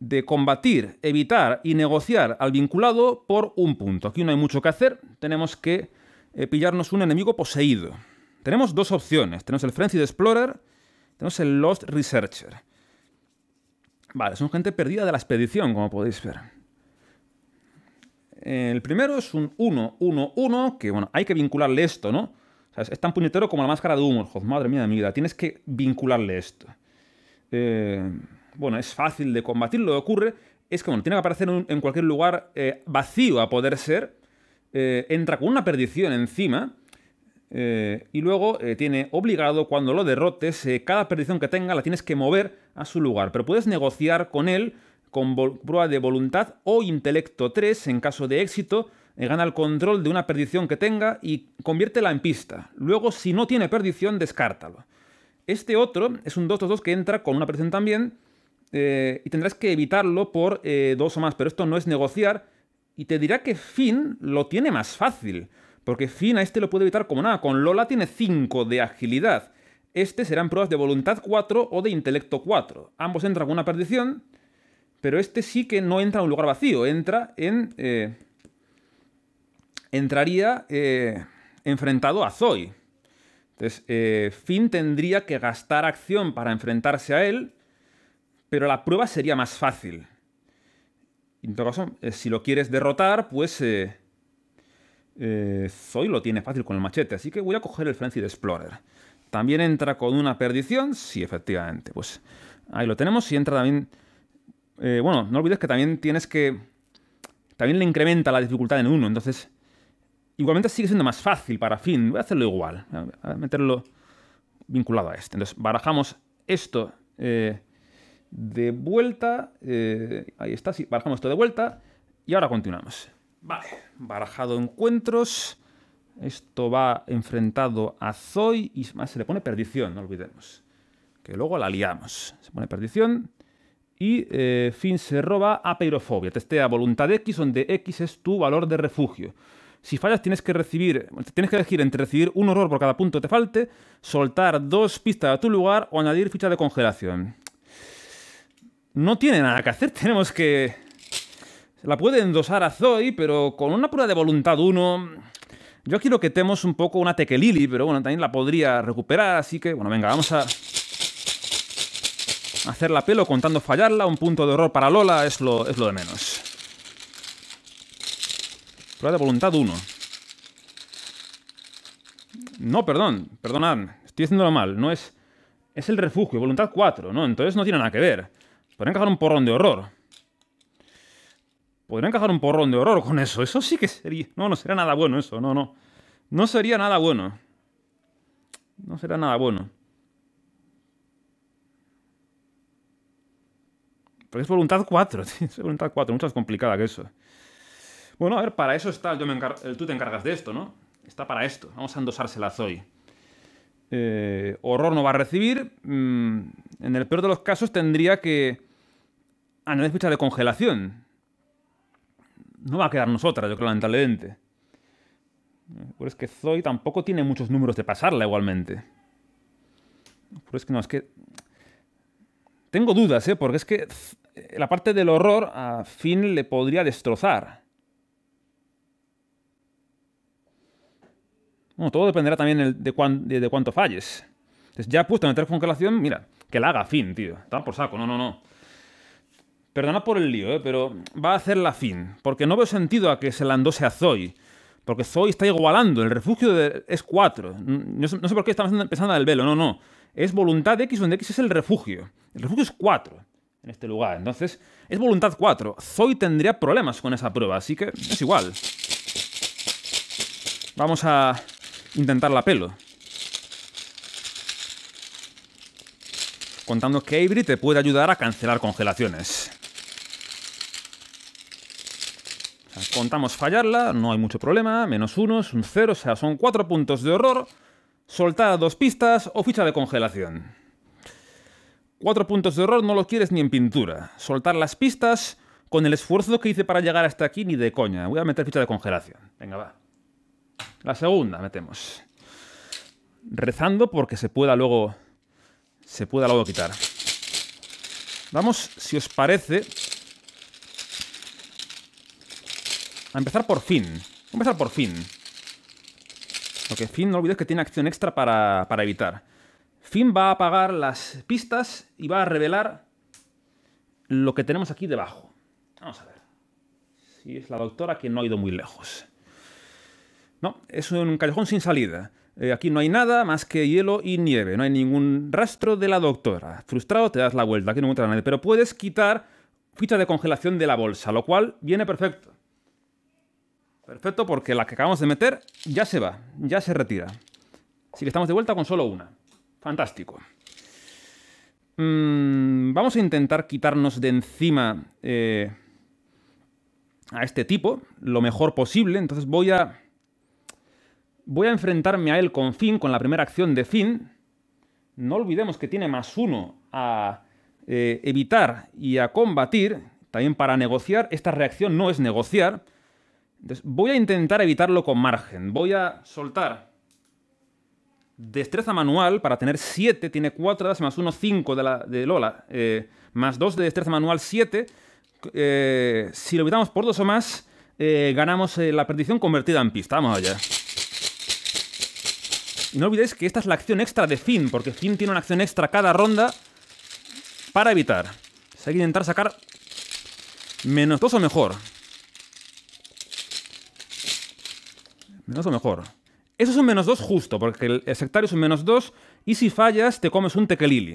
de combatir, evitar y negociar al vinculado por un punto. Aquí no hay mucho que hacer, tenemos que eh, pillarnos un enemigo poseído. Tenemos dos opciones. Tenemos el Frenzied Explorer, tenemos el Lost Researcher. Vale, son gente perdida de la expedición, como podéis ver. El primero es un 1-1-1, que bueno, hay que vincularle esto, ¿no? es tan puñetero como la máscara de humor. madre mía de Tienes que vincularle esto. Eh, bueno, es fácil de combatir, lo que ocurre es que bueno, tiene que aparecer en, cualquier lugar eh, vacío a poder ser, eh, entra con una perdición encima. Eh, y luego eh, tiene obligado, cuando lo derrotes, cada perdición que tenga la tienes que mover a su lugar. Pero puedes negociar con él con prueba de voluntad o intelecto 3 en caso de éxito. gana el control de una perdición que tenga y conviértela en pista. Luego, si no tiene perdición, descártalo. Este otro es un 2-2-2 que entra con una perdición también. y tendrás que evitarlo por dos o más. Pero esto no es negociar, y te dirá que Finn lo tiene más fácil, porque Finn a este lo puede evitar como nada. Con Lola tiene 5 de agilidad. Este serán pruebas de voluntad 4 o de intelecto 4. Ambos entran con una perdición, pero este sí que no entra en un lugar vacío, entra en... Eh, entraría eh, enfrentado a Zoe. Entonces, eh, Finn tendría que gastar acción para enfrentarse a él, pero la prueba sería más fácil en todo caso, eh, si lo quieres derrotar, pues... Eh, eh, Zoe lo tiene fácil con el machete, así que voy a coger el Frenzy de Explorer. También entra con una perdición, sí, efectivamente. Pues ahí lo tenemos y entra también... bueno, no olvides que también tienes que... También le incrementa la dificultad en uno, entonces... Igualmente sigue siendo más fácil para fin. Voy a hacerlo igual. A meterlo vinculado a este. Entonces, barajamos esto de vuelta. Eh, ahí está, sí, barajamos esto de vuelta. Y ahora continuamos. Vale, barajado encuentros. Esto va enfrentado a Zoe y más se le pone perdición, no olvidemos. Que luego la liamos. Se pone perdición. Y eh, fin se roba a Peirofobia. Testea voluntad X, donde X es tu valor de refugio. Si fallas, tienes que recibir. Tienes que elegir entre recibir un horror por cada punto que te falte, soltar dos pistas a tu lugar o añadir ficha de congelación no tiene nada que hacer. Tenemos que... La puede endosar a Zoe, pero con una prueba de voluntad 1... Yo quiero que temos un poco una tequelili, pero bueno, también la podría recuperar, así que... Bueno, venga, vamos a hacer la pelo contando fallarla. Un punto de error para Lola es lo, es lo de menos. Prueba de voluntad 1. No, perdón, perdonad. Estoy haciéndolo mal. No es... Es el refugio, voluntad 4, ¿no? Entonces no tiene nada que ver. ¿Podría encajar un porrón de horror. ¿Podría encajar un porrón de horror con eso. Eso sí que sería... No, no sería nada bueno eso. No, no. No sería nada bueno. No será nada bueno. Pero es voluntad 4, tío. Es voluntad 4, mucho más complicada que eso. Bueno, a ver, para eso está tú te encargas de esto, ¿no? Está para esto. Vamos a endosársela a eh, horror no va a recibir. Mm, en el peor de los casos tendría que analizar ficha de congelación. No va a quedar nosotras, yo creo, lamentablemente. Pero es que Zoe tampoco tiene muchos números de pasarla igualmente. Pero es que no, es que... Tengo dudas, ¿eh? Porque es que la parte del horror a Finn le podría destrozar. Bueno, todo dependerá también de, cuánto falles. Entonces, ya puesto en el congelación, mira, que la haga fin, tío. Está por saco, no, no, no. Perdona por el lío, ¿eh? pero va a hacer la fin. Porque no veo sentido a que se la andose a Zoe. Porque Zoe está igualando. El refugio de, es 4. No, sé, por qué estamos pensando el velo. No, no. Es voluntad de X donde X es el refugio. El refugio es 4 en este lugar. Entonces, es voluntad 4. Zoe tendría problemas con esa prueba. Así que es igual. Vamos a intentar la pelo. Contando que Avery te puede ayudar a cancelar congelaciones. contamos fallarla, no hay mucho problema, menos unos, un cero, o sea, son cuatro puntos de horror, soltada dos pistas o ficha de congelación. Cuatro puntos de horror no lo quieres ni en pintura. Soltar las pistas con el esfuerzo que hice para llegar hasta aquí ni de coña. Voy a meter ficha de congelación. Venga, va. La segunda metemos. Rezando porque se pueda luego. Se pueda luego quitar. Vamos, si os parece. A empezar por fin. a empezar por fin. Porque Finn no olvides que tiene acción extra para, para evitar. Finn va a apagar las pistas y va a revelar lo que tenemos aquí debajo. Vamos a ver. Si es la doctora que no ha ido muy lejos. No, es un callejón sin salida. Eh, aquí no hay nada más que hielo y nieve, no hay ningún rastro de la doctora. Frustrado te das la vuelta, aquí no encuentras a nadie, pero puedes quitar ficha de congelación de la bolsa, lo cual viene perfecto. Perfecto porque la que acabamos de meter ya se va, ya se retira. Así que estamos de vuelta con solo una. Fantástico. Mm, vamos a intentar quitarnos de encima eh, a este tipo lo mejor posible. Entonces voy a Voy a enfrentarme a él con fin, con la primera acción de fin. No olvidemos que tiene más uno a eh, evitar y a combatir, también para negociar. Esta reacción no es negociar. voy a intentar evitarlo con margen. Voy a soltar destreza manual para tener 7. Tiene 4 dadas más uno, cinco de, de Lola. Eh, más 2 de destreza manual, 7. Eh, si lo evitamos por 2 o más, ganamos la perdición convertida en pista. Vamos allá. Y no olvidéis que esta es la acción extra de Finn, porque Finn tiene una acción extra cada ronda para evitar. hay que intentar sacar menos dos o mejor. Menos o mejor. Eso es un menos 2 justo, porque el sectario es un menos 2 y si fallas te comes un tequelili.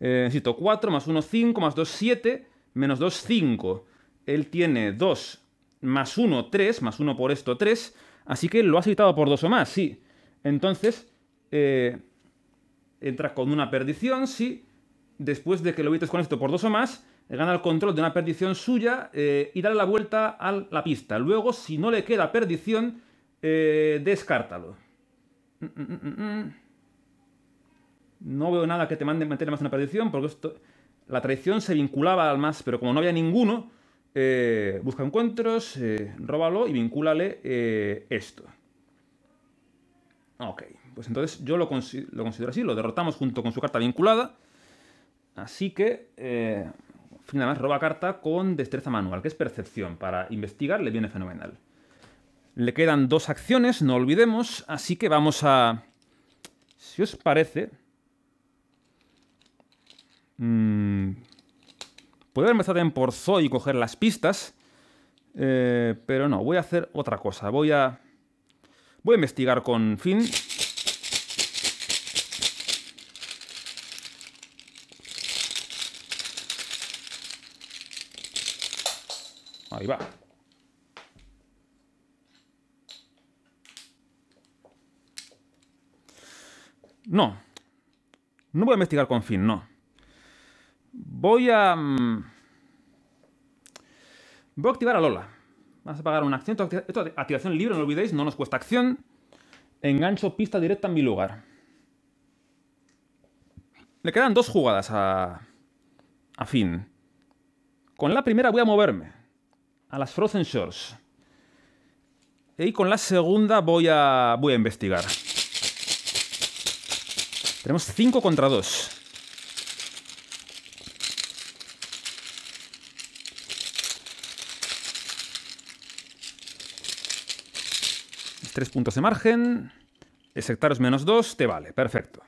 Eh, necesito 4 más 1, 5 más 2, 7 menos 2, 5. Él tiene 2 más 1, 3, más 1 por esto, 3. Así que lo has evitado por 2 o más, sí. Entonces, eh, entras con una perdición si, después de que lo evites con esto por dos o más, gana el control de una perdición suya eh, y dale la vuelta a la pista. Luego, si no le queda perdición, eh, descártalo. Mm, mm, mm, no veo nada que te mande meter más una perdición, porque la traición se vinculaba al más, pero como no había ninguno, busca encuentros, róbalo y vincúlale esto. Ok, pues entonces yo lo, considero así, lo derrotamos junto con su carta vinculada. Así que eh, más, roba carta con destreza manual, que es percepción. Para investigar le viene fenomenal. Le quedan dos acciones, no olvidemos, así que vamos a... Si os parece... Mmm, puedo haber empezado en por Zoe y coger las pistas, eh, pero no, voy a hacer otra cosa. Voy a... Voy a investigar con fin. Ahí va. No. No voy a investigar con fin, no. Voy a... Mm, voy a activar a Lola. Vas a pagar una acción. Esto, activación libre, no lo olvidéis, no nos cuesta acción. Engancho pista directa en mi lugar. Le quedan dos jugadas a, a fin Con la primera voy a moverme a las Frozen Shores. Y con la segunda voy a, voy a investigar. Tenemos 5 contra 2. Tres puntos de margen. De menos dos, te vale. Perfecto.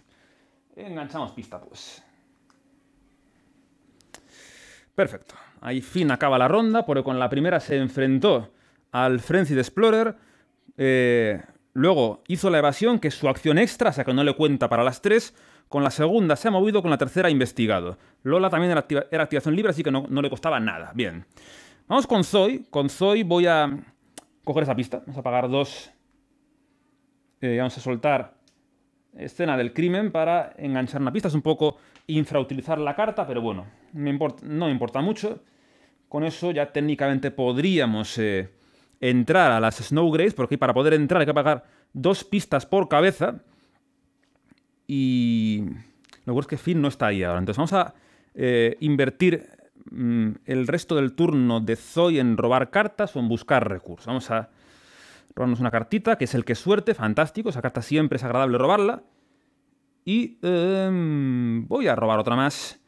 Enganchamos pista, pues. Perfecto. Ahí fin acaba la ronda, porque con la primera se enfrentó al de Explorer. Eh, luego hizo la evasión, que es su acción extra, o sea que no le cuenta para las tres. Con la segunda se ha movido, con la tercera ha investigado. Lola también era, activación libre, así que no, no, le costaba nada. Bien. Vamos con Zoe. Con Zoe voy a coger esa pista. Vamos a pagar dos vamos eh, a soltar escena del crimen para enganchar una pista. Es un poco infrautilizar la carta, pero bueno, no me importa mucho. Con eso ya técnicamente podríamos eh, entrar a las Snow Grays, porque para poder entrar hay que pagar dos pistas por cabeza. Y lo bueno es que Finn no está ahí ahora. Entonces vamos a eh, invertir mm, el resto del turno de Zoe en robar cartas o en buscar recursos. Vamos a robarnos una cartita, que es el que suerte, fantástico, esa carta siempre es agradable robarla. Y em, voy a robar otra más,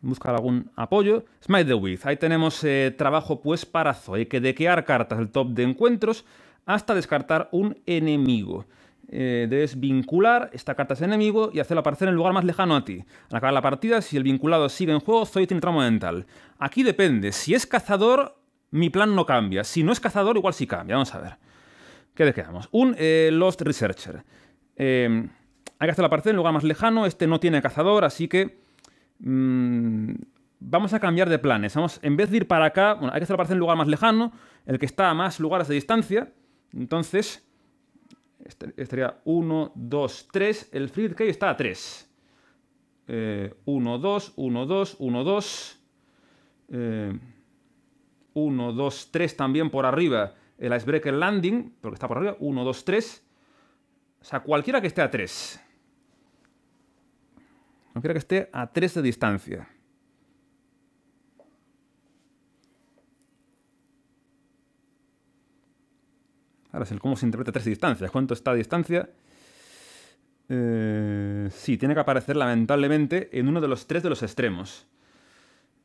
buscar algún apoyo. Smite the With, ahí tenemos eh, trabajo pues para Zoe, que dequear cartas del top de encuentros hasta descartar un enemigo. Eh, Debes vincular esta carta a ese enemigo y hacerlo aparecer en el lugar más lejano a ti. Al acabar la partida, si el vinculado sigue en juego, Zoe tiene tramo mental. Aquí depende, si es cazador, mi plan no cambia. Si no es cazador, igual sí cambia. Vamos a ver. ¿Qué les quedamos? Un eh, Lost Researcher. Em, hay que hacer la parte en lugar más lejano. Este no tiene cazador, así que... Mm, vamos a cambiar de planes. Vamos, en vez de ir para acá... Bueno, hay que hacer la en en lugar más lejano. El que está a más lugares de distancia. Entonces... Este, estaría 1, 2, 3. El Free Cave está a 3. 1, 2, 1, 2, 1, 2. 1, 2, 3 también por arriba el icebreaker landing, porque está por arriba, 1, 2, 3. O sea, cualquiera que esté a 3. Cualquiera que esté a 3 de distancia. Ahora es el cómo se interpreta de distancias. ¿Cuánto está a distancia? Eh, sí, tiene que aparecer lamentablemente en uno de los tres de los extremos.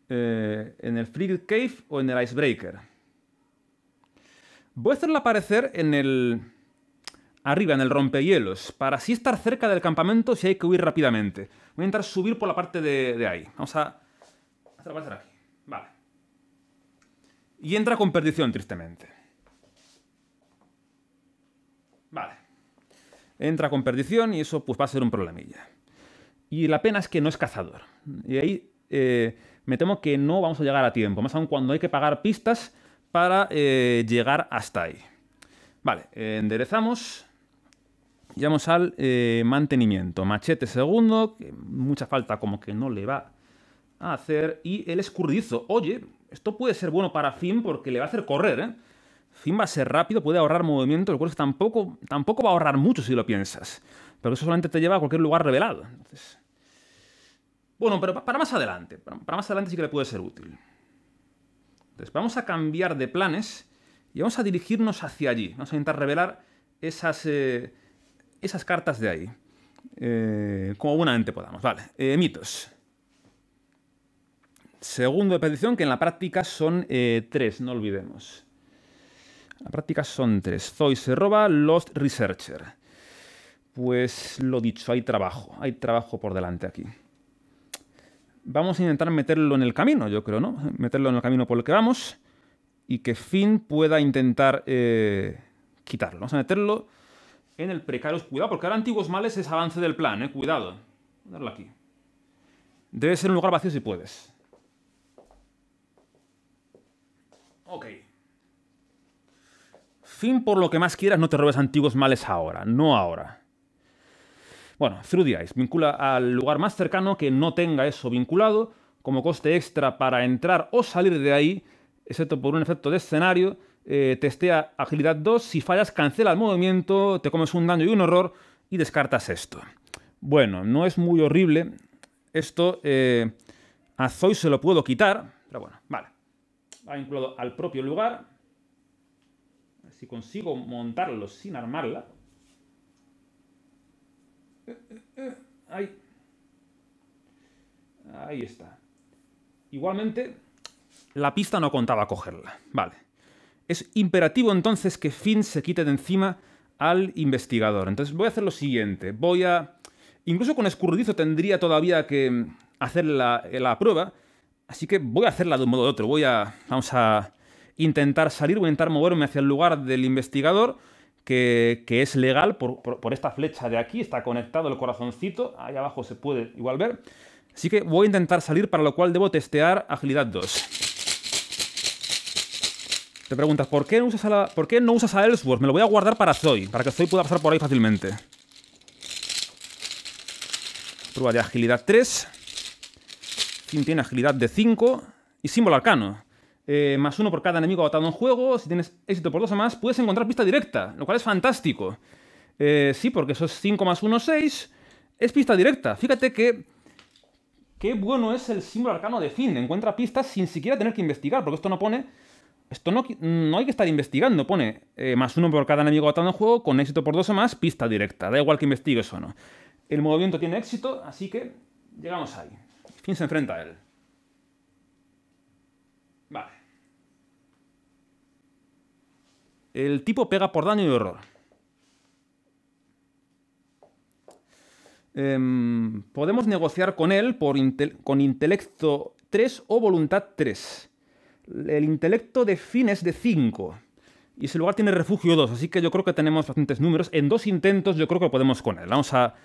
Eh, en el Frigid Cave o en el Icebreaker. Voy a hacerla aparecer en el... Arriba, en el rompehielos, para así estar cerca del campamento si hay que huir rápidamente. Voy a intentar subir por la parte de, ahí. Vamos a... Hacerla aparecer aquí. Vale. Y entra con perdición, tristemente. Vale. Entra con perdición y eso pues va a ser un problemilla. Y la pena es que no es cazador. Y ahí eh, me temo que no vamos a llegar a tiempo. Más aún cuando hay que pagar pistas para eh, llegar hasta ahí. Vale, eh, enderezamos. vamos al eh, mantenimiento. Machete segundo, mucha falta como que no le va a hacer. Y el escurridizo. Oye, esto puede ser bueno para fin porque le va a hacer correr, Fin va a ser rápido, puede ahorrar movimiento, lo cual es tampoco, tampoco va a ahorrar mucho si lo piensas. Pero eso solamente te lleva a cualquier lugar revelado. Bueno, pero para más adelante. Para más adelante sí que le puede ser útil vamos a cambiar de planes y vamos a dirigirnos hacia allí. Vamos a intentar revelar esas, eh, esas cartas de ahí. Eh, como buenamente podamos. Vale, eh, mitos. Segundo de petición, que en la práctica son tres, no olvidemos. En la práctica son tres. Zoe se roba Lost Researcher. Pues lo dicho, hay trabajo. Hay trabajo por delante aquí vamos a intentar meterlo en el camino, yo creo, ¿no? Meterlo en el camino por el que vamos y que Finn pueda intentar eh, quitarlo. Vamos a meterlo en el precario. Cuidado, porque ahora antiguos males es avance del plan, ¿eh? Cuidado. aquí. Debe ser un lugar vacío si puedes. Ok. Fin, por lo que más quieras, no te robes antiguos males ahora, no ahora. Bueno, Through the vincula al lugar más cercano que no tenga eso vinculado como coste extra para entrar o salir de ahí, excepto por un efecto de escenario. Eh, testea agilidad 2, si fallas cancela el movimiento, te comes un daño y un error y descartas esto. Bueno, no es muy horrible. Esto eh, a Zoe se lo puedo quitar, pero bueno, vale. Va vinculado al propio lugar. si consigo montarlo sin armarla. Ahí. Ahí está. Igualmente, la pista no contaba cogerla. Vale. Es imperativo entonces que Finn se quite de encima al investigador. Entonces voy a hacer lo siguiente. Voy a... Incluso con escurridizo tendría todavía que hacer la, la prueba. Así que voy a hacerla de un modo u otro. Voy a... Vamos a intentar salir, voy a intentar moverme hacia el lugar del investigador que, es legal por, esta flecha de aquí, está conectado el corazoncito, ahí abajo se puede igual ver. Así que voy a intentar salir, para lo cual debo testear agilidad 2. Te preguntas, ¿por qué, no usas a ¿por qué no usas a Ellsworth? Me lo voy a guardar para Zoe, para que Zoe pueda pasar por ahí fácilmente. Prueba de agilidad 3. Kim tiene agilidad de 5. Y símbolo arcano. Eh, más uno por cada enemigo agotado en juego. Si tienes éxito por dos o más, puedes encontrar pista directa, lo cual es fantástico. Eh, sí, porque eso es 5 más 1, 6 es pista directa. Fíjate que. Qué bueno es el símbolo arcano de Finn. Encuentra pistas sin siquiera tener que investigar, porque esto no pone. Esto no, no hay que estar investigando, pone eh, más uno por cada enemigo agotado en juego, con éxito por dos o más, pista directa. Da igual que investigues o no. El movimiento tiene éxito, así que llegamos ahí. Finn se enfrenta a él. El tipo pega por daño y error. Em, podemos negociar con él por con intelecto 3 o voluntad 3. El intelecto de fin es de 5. Y ese lugar tiene refugio 2, así que yo creo que tenemos bastantes números. En dos intentos yo creo que podemos con él. Vamos a,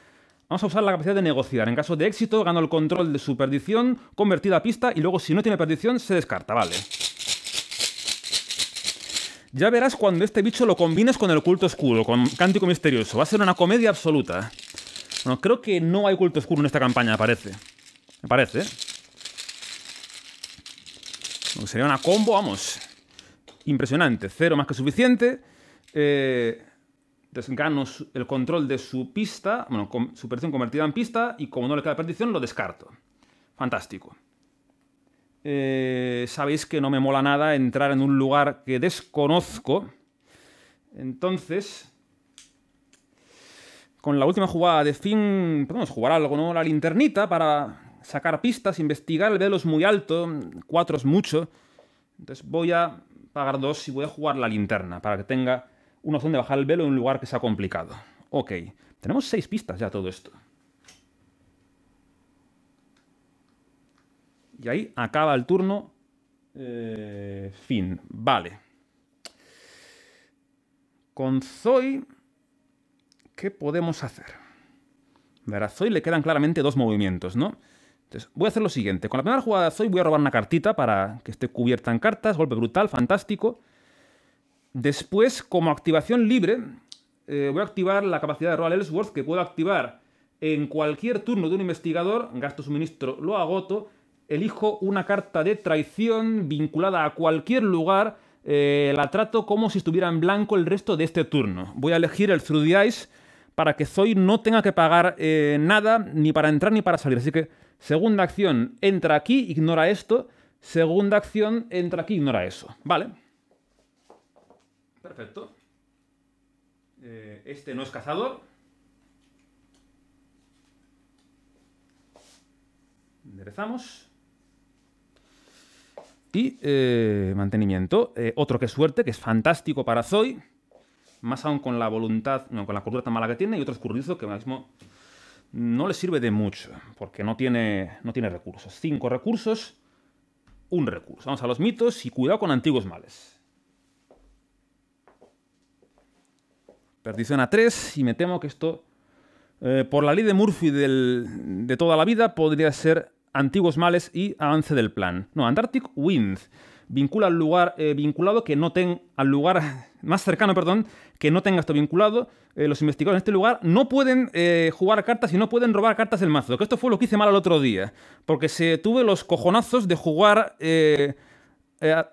vamos a usar la capacidad de negociar. En caso de éxito, gano el control de su perdición, convertida a pista, y luego si no tiene perdición, se descarta, vale. Ya verás cuando este bicho lo combines con el culto oscuro, con Cántico Misterioso. Va a ser una comedia absoluta. Bueno, creo que no hay culto oscuro en esta campaña, parece. Me parece, sería una combo, vamos. Impresionante. Cero más que suficiente. Eh, el control de su pista. Bueno, su perdición convertida en pista. Y como no le queda perdición, lo descarto. Fantástico. Eh, sabéis que no me mola nada entrar en un lugar que desconozco. Entonces, con la última jugada de fin, podemos jugar algo, ¿no? La linternita para sacar pistas, investigar, el velo es muy alto, cuatro es mucho. Entonces voy a pagar dos y voy a jugar la linterna para que tenga una opción de bajar el velo en un lugar que sea complicado. Ok, tenemos seis pistas ya todo esto. Y ahí acaba el turno. Eh, fin. Vale. Con Zoe, ¿qué podemos hacer? A Zoe le quedan claramente dos movimientos, ¿no? Entonces, voy a hacer lo siguiente. Con la primera jugada de voy a robar una cartita para que esté cubierta en cartas. Golpe brutal, fantástico. Después, como activación libre, eh, voy a activar la capacidad de Royal Ellsworth, que puedo activar en cualquier turno de un investigador, gasto suministro, lo agoto, elijo una carta de traición vinculada a cualquier lugar, eh, la trato como si estuviera en blanco el resto de este turno. Voy a elegir el Through the Ice para que Zoe no tenga que pagar eh, nada ni para entrar ni para salir. Así que segunda acción, entra aquí, ignora esto. Segunda acción, entra aquí, ignora eso. Vale. Perfecto. Eh, este no es cazador. Enderezamos y eh, mantenimiento. Eh, otro que suerte, que es fantástico para Zoe, más aún con la voluntad, con la cultura tan mala que tiene, y otro escurridizo que ahora no le sirve de mucho, porque no tiene, no tiene recursos. Cinco recursos, un recurso. Vamos a los mitos y cuidado con antiguos males. Perdición a tres, y me temo que esto, eh, por la ley de Murphy de toda la vida, podría ser Antiguos Males y Avance del Plan. No, Antarctic Winds vincula al lugar eh, vinculado que no tenga... al lugar más cercano, perdón, que no tenga esto vinculado. Eh, los investigadores en este lugar no pueden eh, jugar cartas y no pueden robar cartas del mazo. Que esto fue lo que hice mal el otro día, porque se tuve los cojonazos de jugar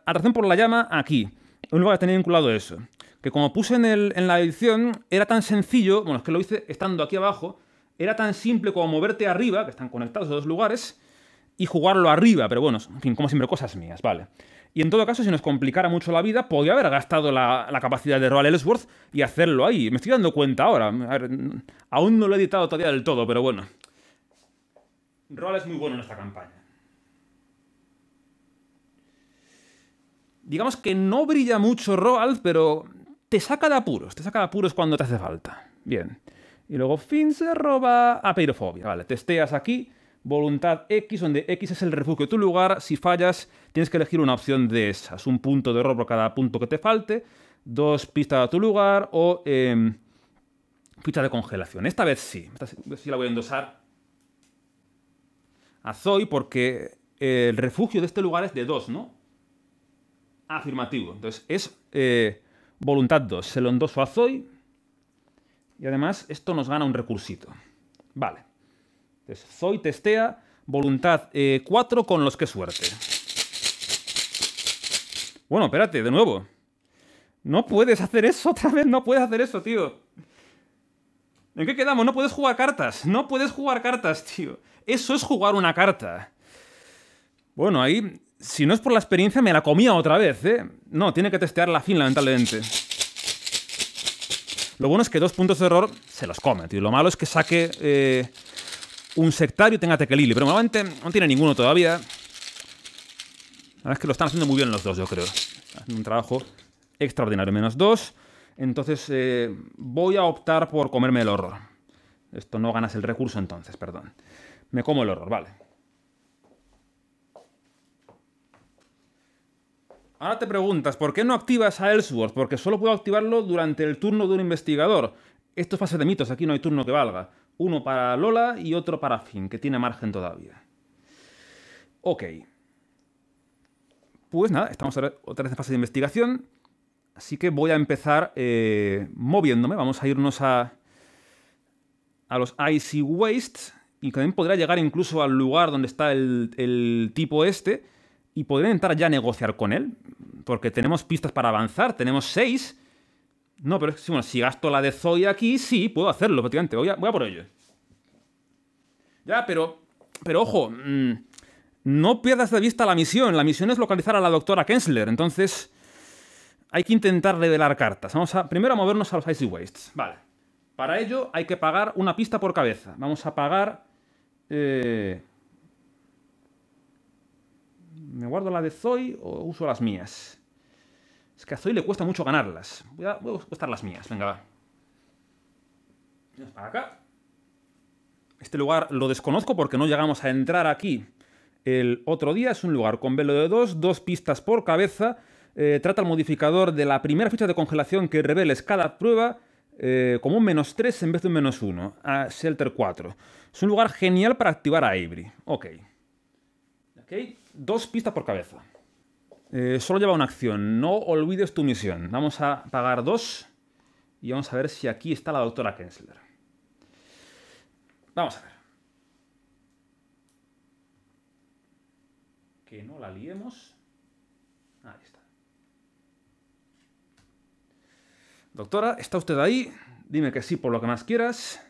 razón por la llama aquí, un lugar que tenía vinculado eso. Que como puse en, la edición era tan sencillo, bueno es que lo hice estando aquí abajo, era tan simple como moverte arriba, que están conectados los dos lugares y jugarlo arriba, pero bueno, en fin, como siempre, cosas mías, vale. Y en todo caso, si nos complicara mucho la vida, podría haber gastado la, capacidad de Roal Ellsworth y hacerlo ahí. Me estoy dando cuenta ahora. aún no lo he editado todavía del todo, pero bueno. Roal es muy bueno en esta campaña. Digamos que no brilla mucho Roald, pero te saca de apuros. Te saca de apuros cuando te hace falta. Bien. Y luego Finn se roba a Peirofobia. Vale, testeas aquí voluntad X, donde X es el refugio de tu lugar. Si fallas, tienes que elegir una opción de esas. Un punto de error por cada punto que te falte, dos pistas a tu lugar o eh, ficha de congelación. Esta vez sí. Esta sí la voy a endosar a Zoe porque el refugio de este lugar es de 2, ¿no? Afirmativo. Entonces es eh, voluntad 2. Se lo endoso a Zoe. Y además esto nos gana un recursito. Vale. Soy, testea voluntad 4 eh, con los que suerte. Bueno, espérate, de nuevo. No puedes hacer eso otra vez, no puedes hacer eso, tío. ¿En qué quedamos? No puedes jugar cartas. No puedes jugar cartas, tío. Eso es jugar una carta. Bueno, ahí, si no es por la experiencia, me la comía otra vez, ¿eh? No, tiene que testear la fin, lamentablemente. Lo bueno es que dos puntos de error se los come, tío. Lo malo es que saque eh, un sectario tenga Tekelili. Pero normalmente no tiene ninguno todavía. La verdad es que lo están haciendo muy bien los dos, yo creo. Hacen un trabajo extraordinario. Menos dos. Entonces eh, voy a optar por comerme el horror. Esto no ganas el recurso entonces, perdón. Me como el horror, vale. Ahora te preguntas, ¿por qué no activas a Ellsworth? Porque solo puedo activarlo durante el turno de un investigador. Esto es fase de mitos, aquí no hay turno que valga. Uno para Lola y otro para Finn, que tiene margen todavía. Ok. Pues nada, estamos otra vez en fase de investigación. Así que voy a empezar eh, moviéndome. Vamos a irnos a, a los Icy Wastes. Y también podrá llegar incluso al lugar donde está el, tipo este. Y podré entrar ya negociar con él. Porque tenemos pistas para avanzar. Tenemos seis. No, pero es que bueno, si gasto la de Zoe aquí, sí, puedo hacerlo, prácticamente. Voy a, por ello. Ya, pero. Pero ojo. Mm, no pierdas de vista la misión. La misión es localizar a la doctora Kensler. Entonces. Hay que intentar revelar cartas. Vamos a. Primero a movernos a los Icy Wastes. Vale. Para ello hay que pagar una pista por cabeza. Vamos a pagar. Eh, ¿Me guardo la de Zoe o uso las mías? Es que a Zoe le cuesta mucho ganarlas. Voy a, voy las mías. Venga, va. Para acá. Este lugar lo desconozco porque no llegamos a entrar aquí el otro día. Es un lugar con velo de dos, dos pistas por cabeza. Eh, trata el modificador de la primera ficha de congelación que reveles cada prueba eh, como un menos 3 en vez de un menos 1, a Shelter 4. Es un lugar genial para activar a Avery. Ok. Ok, dos pistas por cabeza. Eh, solo lleva una acción. No olvides tu misión. Vamos a pagar dos. Y vamos a ver si aquí está la doctora Kensler. Vamos a ver. Que no la liemos. Ahí está. Doctora, ¿está usted ahí? Dime que sí por lo que más quieras.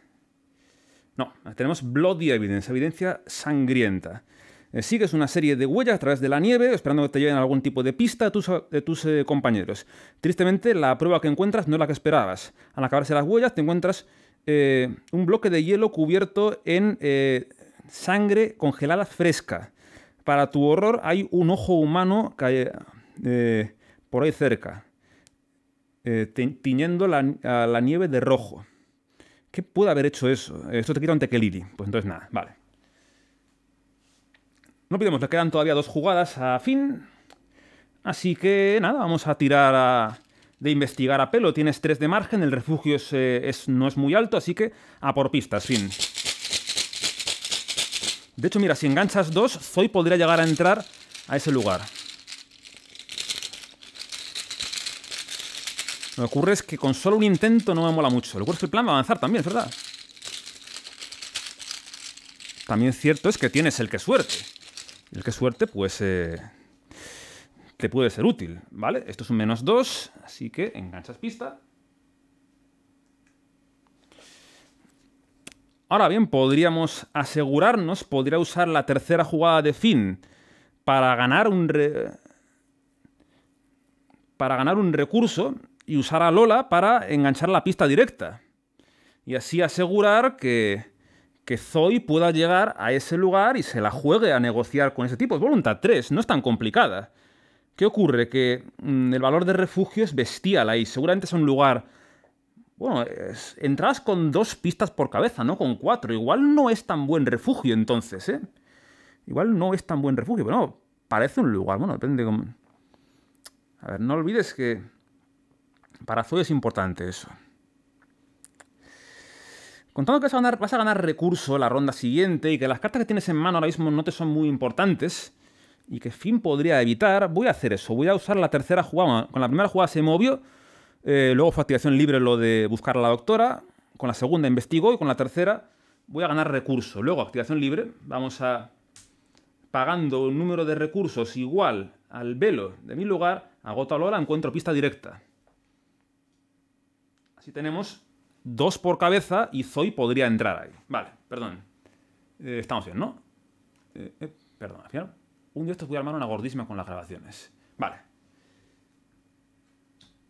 No, tenemos bloody evidence, evidencia sangrienta. Eh, sigues una serie de huellas a través de la nieve, esperando que te lleven algún tipo de pista de tus, eh, compañeros. Tristemente, la prueba que encuentras no es la que esperabas. Al acabarse las huellas, te encuentras eh, un bloque de hielo cubierto en sangre congelada fresca. Para tu horror, hay un ojo humano que, por ahí cerca, tiñendo la, nieve de rojo. ¿Qué puede haber hecho eso? Esto te quita un tequiliri. Pues entonces nada, vale. No olvidemos, le quedan todavía dos jugadas a fin, Así que nada, vamos a tirar a, de investigar a pelo. Tienes tres de margen, el refugio es, eh, no es muy alto, así que a por pistas, fin. De hecho, mira, si enganchas dos, Zoe podría llegar a entrar a ese lugar. Lo que ocurre es que con solo un intento no me mola mucho. Lo que es el plan va a avanzar también, es verdad. También cierto es que tienes el que suerte. El que suerte, pues eh, te puede ser útil, ¿vale? Esto es un menos 2, así que enganchas pista. Ahora bien, podríamos asegurarnos, podría usar la tercera jugada de fin para ganar un para ganar un recurso y usar a Lola para enganchar la pista directa. Y así asegurar que que Zoe pueda llegar a ese lugar y se la juegue a negociar con ese tipo. Es voluntad 3, no es tan complicada. ¿Qué ocurre? Que mm, el valor de refugio es bestial ahí. Seguramente es un lugar... Bueno, entradas con dos pistas por cabeza, ¿no? Con cuatro. Igual no es tan buen refugio entonces, ¿eh? Igual no es tan buen refugio, pero no, parece un lugar. Bueno, depende de cómo... A ver, no olvides que para Zoe es importante eso. Contando que vas a, ganar, vas a recurso la ronda siguiente y que las cartas que tienes en mano ahora mismo no te son muy importantes y que Finn podría evitar, voy a hacer eso. Voy a usar la tercera jugada. Con la primera jugada se movió, eh, luego fue activación libre lo de buscar a la doctora, con la segunda investigó y con la tercera voy a ganar recurso. Luego activación libre, vamos a pagando un número de recursos igual al velo de mi lugar, agota la encuentro pista directa. Así tenemos dos por cabeza y Zoe podría entrar ahí. Vale, perdón. Eh, estamos bien, ¿no? Eh, eh, perdón, al final. Un día estos voy a armar una gordísima con las grabaciones. Vale.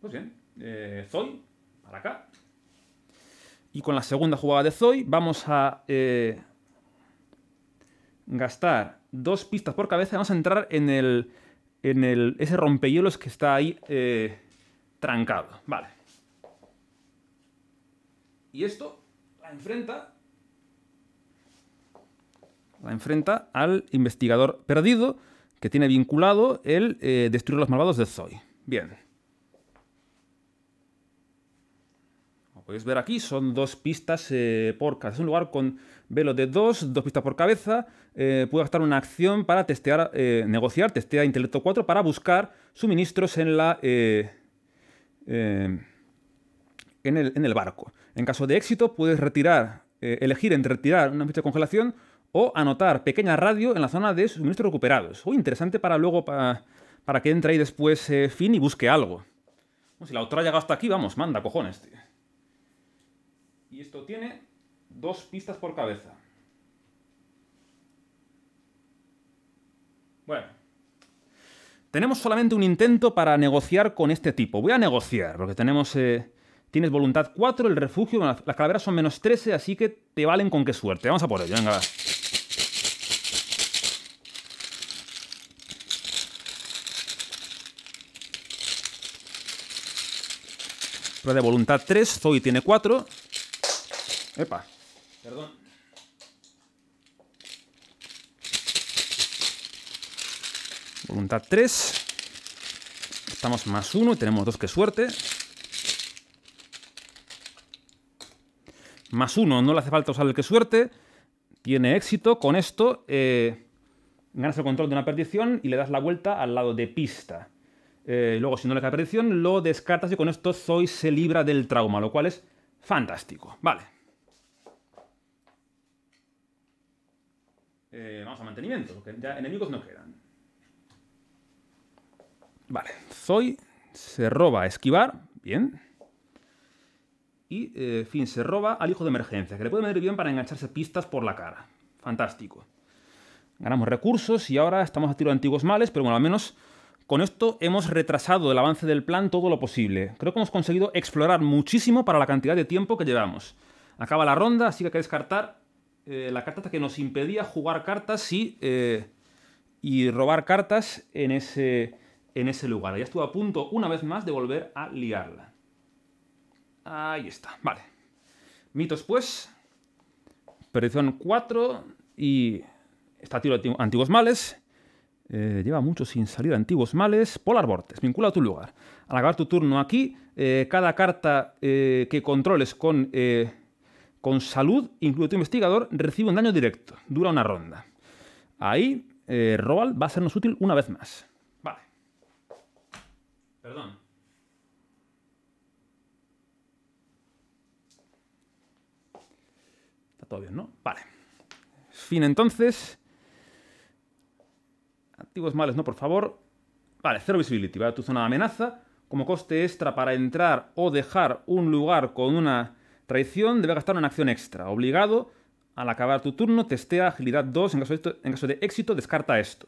Pues bien. Zoe, para acá. Y con la segunda jugada de Zoe vamos a gastar dos pistas por cabeza y vamos a entrar en el en el, ese rompehielos que está ahí trancado. Vale. Y esto la enfrenta. La enfrenta al investigador perdido que tiene vinculado el eh, destruir los malvados de Zoe. Bien. Como podéis ver aquí, son dos pistas eh, por cabeza. Es un lugar con velo de dos, dos pistas por cabeza. Eh, puedo gastar una acción para testear, negociar, testear intelecto 4 para buscar suministros en la. en el, barco. En caso de éxito, puedes retirar, eh, elegir entre retirar una ficha de congelación o anotar pequeña radio en la zona de suministros recuperados. Muy interesante para luego, para, que entre ahí después eh, Fin y busque algo. si la otra ha llegado hasta aquí, vamos, manda, cojones, Y esto tiene dos pistas por cabeza. Bueno. Tenemos solamente un intento para negociar con este tipo. Voy a negociar, porque tenemos... Eh, Tienes voluntad 4, el refugio. Las calaveras son menos 13, así que te valen con qué suerte. Vamos a por ello, venga. Va. de voluntad 3, Zoe tiene 4. Epa, perdón. Voluntad 3. Estamos más 1, tenemos 2, qué suerte. Más uno, no le hace falta usar el que suerte. Tiene éxito. Con esto eh, ganas el control de una perdición y le das la vuelta al lado de pista. Eh, luego, si no le cae perdición, lo descartas y con esto Zoe se libra del trauma, lo cual es fantástico. Vale. Eh, vamos a mantenimiento, porque ya enemigos no quedan. Vale, Zoe se roba esquivar. Bien. Y eh, fin, se roba al hijo de emergencia, que le puede venir bien para engancharse pistas por la cara. Fantástico. Ganamos recursos y ahora estamos a tiro de antiguos males, pero bueno, al menos con esto hemos retrasado el avance del plan todo lo posible. Creo que hemos conseguido explorar muchísimo para la cantidad de tiempo que llevamos. Acaba la ronda, así que hay que descartar eh, la carta que nos impedía jugar cartas y, eh, y robar cartas en ese, en ese lugar. Ya estuvo a punto una vez más de volver a liarla. Ahí está, vale. Mitos, pues. Perdición 4 y tiro de antiguos males. Eh, lleva mucho sin salir antiguos males. Polar Vortex, vincula a tu lugar. Al acabar tu turno aquí, eh, cada carta eh, que controles con, con salud, incluido tu investigador, recibe un daño directo. Dura una ronda. Ahí, Robal va a sernos útil una vez más. Vale. Perdón. todo bien, ¿no? Vale. Fin entonces. Activos males, no, por favor. Vale, cero visibility, a Tu zona de amenaza. Como coste extra para entrar o dejar un lugar con una traición, debe gastar una acción extra. Obligado, al acabar tu turno, testea agilidad 2. En caso de, éxito, descarta esto.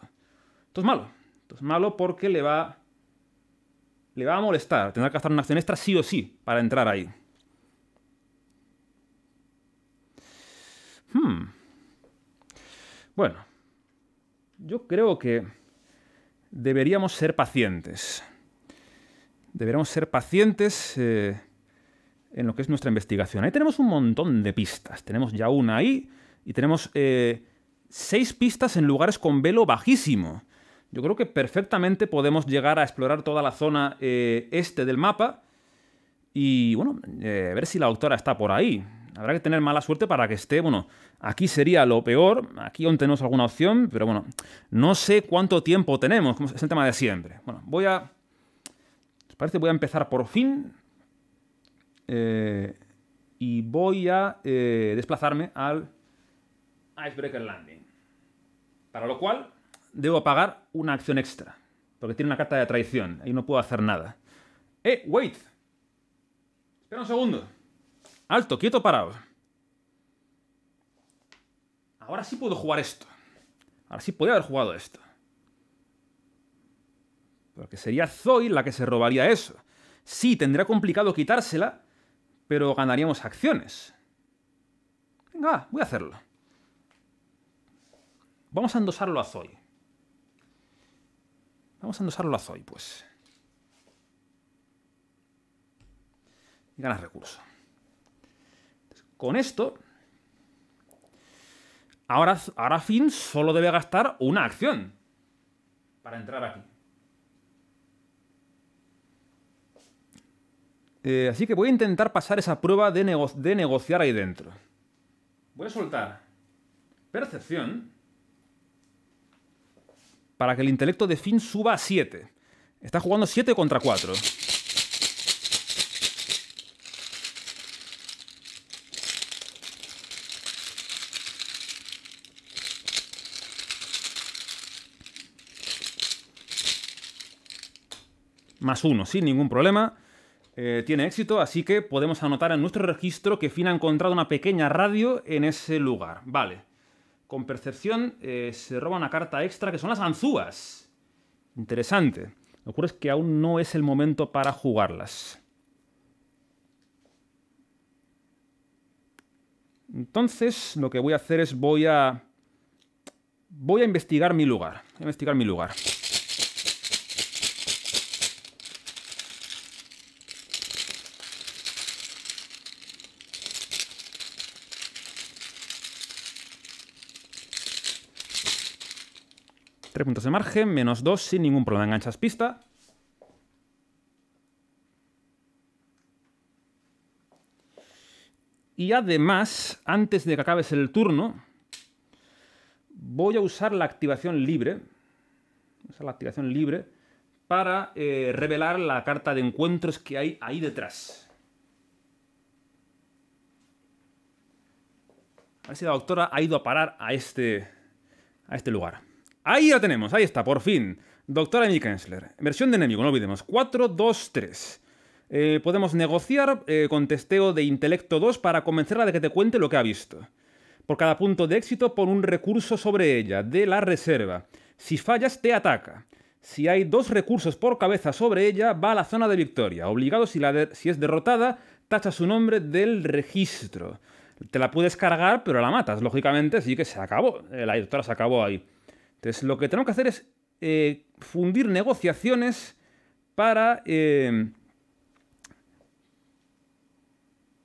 Esto es malo. Esto es malo porque le va, le va a molestar. Tendrá que gastar una acción extra sí o sí para entrar ahí. Hmm. Bueno, yo creo que deberíamos ser pacientes. Deberíamos ser pacientes eh, en lo que es nuestra investigación. Ahí tenemos un montón de pistas. Tenemos ya una ahí y tenemos eh, seis pistas en lugares con velo bajísimo. Yo creo que perfectamente podemos llegar a explorar toda la zona eh, este del mapa y, bueno, ver si la doctora está por ahí habrá que tener mala suerte para que esté, bueno, aquí sería lo peor, aquí aún tenemos alguna opción, pero bueno, no sé cuánto tiempo tenemos, es el tema de siempre. Bueno, voy a... ¿Os parece? Voy a empezar por fin. Eh, y voy a eh, desplazarme al Icebreaker Landing. Para lo cual, debo pagar una acción extra. Porque tiene una carta de traición. Ahí no puedo hacer nada. ¡Eh, wait! Espera un segundo. Alto, quieto, parado. Ahora sí puedo jugar esto. Ahora sí podría haber jugado esto. Porque sería Zoe la que se robaría eso. Sí, tendría complicado quitársela, pero ganaríamos acciones. Venga, voy a hacerlo. Vamos a endosarlo a Zoe. Vamos a endosarlo a Zoe, pues. Y ganas recursos. Con esto, ahora, Finn solo debe gastar una acción para entrar aquí. Eh, así que voy a intentar pasar esa prueba de, de negociar ahí dentro. Voy a soltar percepción para que el intelecto de Finn suba a 7. Está jugando 7 contra 4. más uno, sin ningún problema. Eh, tiene éxito, así que podemos anotar en nuestro registro que Fina ha encontrado una pequeña radio en ese lugar. Vale. Con percepción eh, se roba una carta extra que son las anzúas. Interesante. Lo que ocurre es que aún no es el momento para jugarlas. Entonces, lo que voy a hacer es voy a... Voy a investigar mi lugar. Voy a investigar mi lugar. puntos de margen, menos 2 sin ningún problema. Enganchas pista. Y además, antes de que acabes el turno, voy a usar la activación libre. la activación libre para eh, revelar la carta de encuentros que hay ahí detrás. A ver si la doctora ha ido a parar a este, a este lugar. Ahí la tenemos, ahí está, por fin. Doctora Amy Kensler. Versión de enemigo, no olvidemos. 4, 2, 3. podemos negociar eh, con testeo de intelecto 2 para convencerla de que te cuente lo que ha visto. Por cada punto de éxito, pon un recurso sobre ella, de la reserva. Si fallas, te ataca. Si hay dos recursos por cabeza sobre ella, va a la zona de victoria. Obligado si, la si es derrotada, tacha su nombre del registro. Te la puedes cargar, pero la matas. Lógicamente, así que se acabó. Eh, la doctora se acabó ahí. Entonces, lo que tenemos que hacer es eh, fundir negociaciones para, em,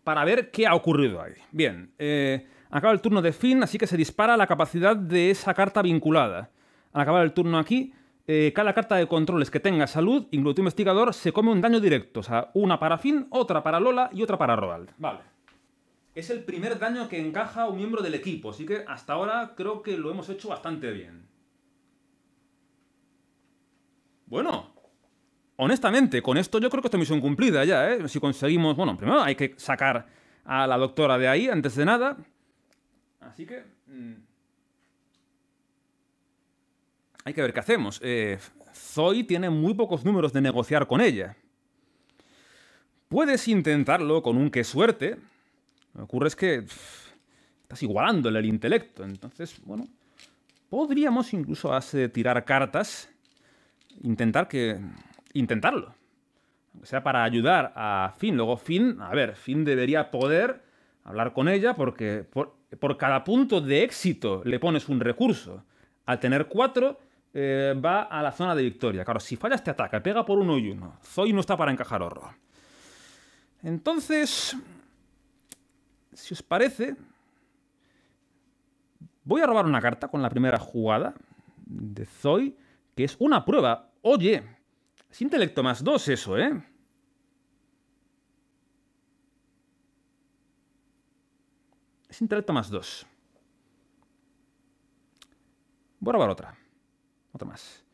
para ver qué ha ocurrido ahí. Bien, eh, acaba el turno de Finn, así que se dispara la capacidad de esa carta vinculada. Al acabar el turno aquí, eh, cada carta de controles que tenga salud, incluido investigador, se come un daño directo. O sea, una para Finn, otra para Lola y otra para Roald. Vale. Es el primer daño que encaja un miembro del equipo, así que hasta ahora creo que lo hemos hecho bastante bien. Bueno, honestamente, con esto yo creo que esta misión cumplida ya, ¿eh? Si conseguimos... Bueno, primero hay que sacar a la doctora de ahí antes de nada. Así que... Mm, hay que ver qué hacemos. Eh, Zoe tiene muy pocos números de negociar con ella. Puedes intentarlo con un qué suerte. Lo que ocurre es que estás igualándole el intelecto. Entonces, bueno, podríamos incluso hacer tirar cartas intentar que. intentarlo. O sea, para ayudar a Finn. Luego Finn, a ver, Finn debería poder hablar con ella porque por, cada punto de éxito le pones un recurso. Al tener cuatro, eh, va a la zona de victoria. Claro, si fallas te ataca, pega por uno y uno. Zoe no está para encajar oro. Entonces, si os parece, voy a robar una carta con la primera jugada de Zoe que es una prueba. Oye, es intelecto más dos eso, ¿eh? Es intelecto más dos. Voy a robar otra. Otra más.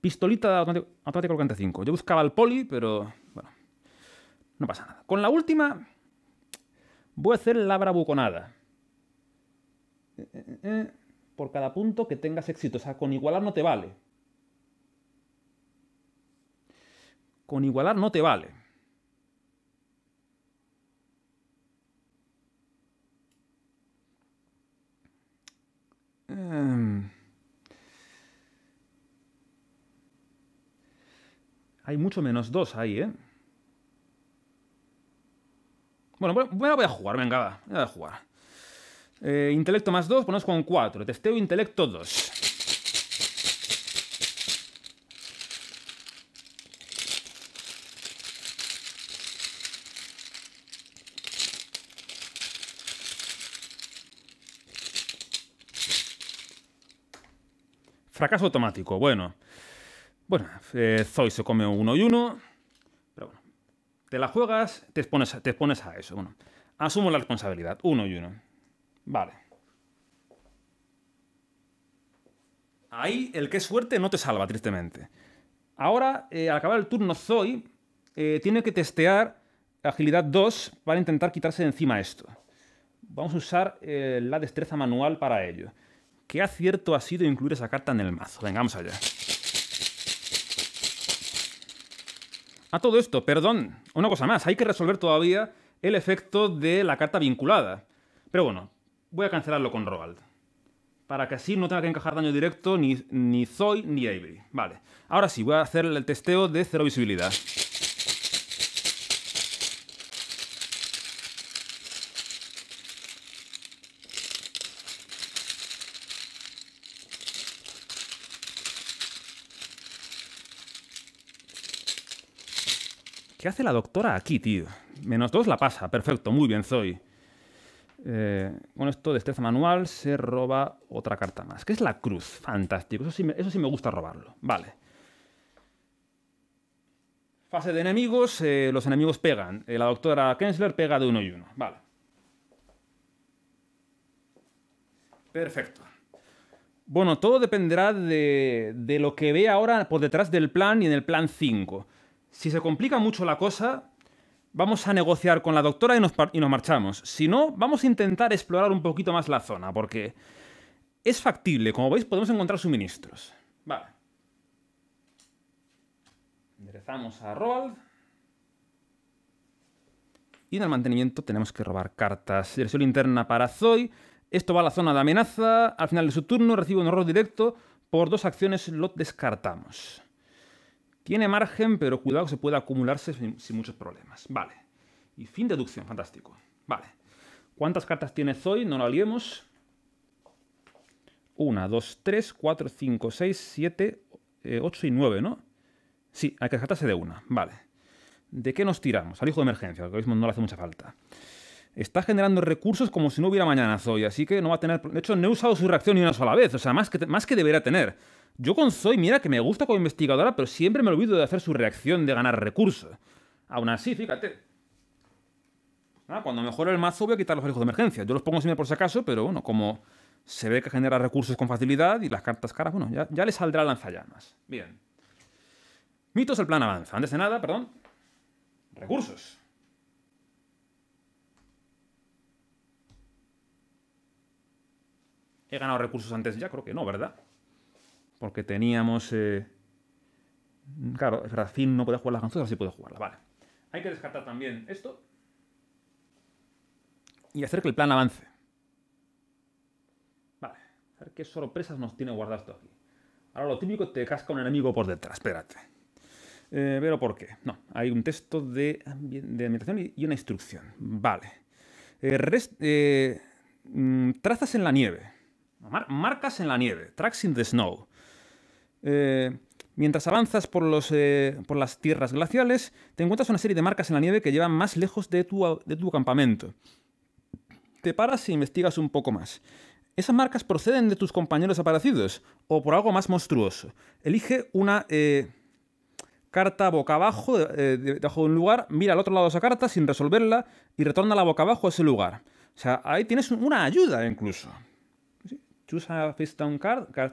Pistolita automática 45. Yo buscaba el poli, pero bueno. No pasa nada. Con la última voy a hacer la bravuconada. Eh, eh, eh, por cada punto que tengas éxito. O sea, con igualar no te vale. con igualar no te vale. Eh, hay mucho menos 2 ahí, ¿eh? Bueno, bueno, voy a jugar, venga, Voy a jugar. Eh, intelecto más 2, ponemos con 4. Testeo intelecto 2. ¿Acaso automático. Bueno. Bueno, eh, se come uno y uno. Pero bueno. Te la juegas, te expones, te a eso. Bueno. Asumo la responsabilidad. Uno y uno. Vale. Ahí el que es suerte no te salva, tristemente. Ahora, eh, al acabar el turno, Zoe eh, tiene que testear agilidad 2 para intentar quitarse de encima esto. Vamos a usar eh, la destreza manual para ello. ¿Qué acierto ha sido incluir esa carta en el mazo? Venga, vamos allá. A todo esto, perdón, una cosa más. Hay que resolver todavía el efecto de la carta vinculada. Pero bueno, voy a cancelarlo con Roald. Para que así no tenga que encajar daño directo ni, ni Zoe ni Avery. Vale. Ahora sí, voy a hacer el testeo de cero visibilidad. ¿Qué hace la doctora aquí, tío? Menos dos la pasa. Perfecto, muy bien, Zoe. Eh, con esto, destreza manual, se roba otra carta más. ¿Qué es la cruz? Fantástico. Eso sí me, gusta robarlo. Vale. Fase de enemigos. Eh, los enemigos pegan. Eh, la doctora Kensler pega de uno y uno. Vale. Perfecto. Bueno, todo dependerá de, de, lo que ve ahora por detrás del plan y en el plan 5. Si se complica mucho la cosa, vamos a negociar con la doctora y nos, y nos marchamos. Si no, vamos a intentar explorar un poquito más la zona, porque es factible. Como veis, podemos encontrar suministros. Vale. Enderezamos a Roald. Y en el mantenimiento tenemos que robar cartas. Dirección interna para Zoe. Esto va a la zona de amenaza. Al final de su turno recibe un error directo. Por dos acciones lo descartamos. Tiene margen, pero cuidado que se puede acumularse sin, muchos problemas. Vale. Y fin deducción, fantástico. Vale. ¿Cuántas cartas tiene hoy? No lo liemos. Una, dos, tres, cuatro, cinco, seis, siete, eh, ocho y nueve, ¿no? Sí, hay que descartarse de una. Vale. ¿De qué nos tiramos? Al hijo de emergencia, que mismo no le hace mucha falta está generando recursos como si no hubiera mañana Zoe, así que no va a tener... De hecho, no he usado su reacción ni una sola vez, o sea, más que, más que debería tener. Yo con Zoe, mira que me gusta como investigadora, pero siempre me olvido de hacer su reacción de ganar recursos. Aún así, fíjate. Ah, cuando mejore el mazo voy a quitar los hijos de emergencia. Yo los pongo siempre por si acaso, pero bueno, como se ve que genera recursos con facilidad y las cartas caras, bueno, ya, ya le saldrá lanzallamas. Bien. Mitos, el plan avanza. Antes de nada, perdón. Recursos. He ganado recursos antes ya, creo que no, ¿verdad? Porque teníamos... Eh, claro, Racing no puede jugar las ganzosas, así puede jugarla. vale. Hay que descartar también esto. Y hacer que el plan avance. Vale, a ver qué sorpresas nos tiene guardado esto aquí. Ahora lo típico, te casca un enemigo por detrás, espérate. Eh, pero ¿por qué? No, hay un texto de, ambientación y una instrucción. Vale. Eh, mm, trazas en la nieve marcas en la nieve, tracks in the snow. Eh, mientras avanzas por, los, eh, por, las tierras glaciales, te encuentras una serie de marcas en la nieve que llevan más lejos de tu, de tu campamento. Te paras e investigas un poco más. Esas marcas proceden de tus compañeros aparecidos o por algo más monstruoso. Elige una eh, carta boca abajo de un lugar, mira al otro lado de esa carta sin resolverla y retorna la boca abajo a ese lugar. O sea, ahí tienes una ayuda incluso choose a face down card, card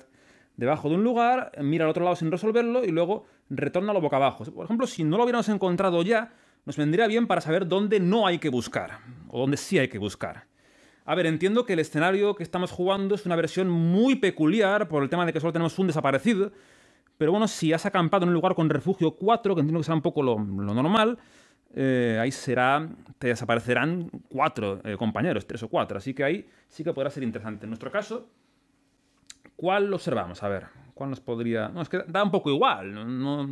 debajo de un lugar, mira al otro lado sin resolverlo y luego retorna lo boca abajo. Por ejemplo, si no lo hubiéramos encontrado ya, nos vendría bien para saber dónde no hay que buscar o dónde sí hay que buscar. A ver, entiendo que el escenario que estamos jugando es una versión muy peculiar por el tema de que solo tenemos un desaparecido, pero bueno, si has acampado en un lugar con refugio 4, que entiendo que sea un poco lo, normal, eh, ahí será, te desaparecerán cuatro eh, compañeros, tres o cuatro, así que ahí sí que podrá ser interesante. En nuestro caso, ¿Cuál observamos? A ver, ¿cuál nos podría...? No, es que da un poco igual, no...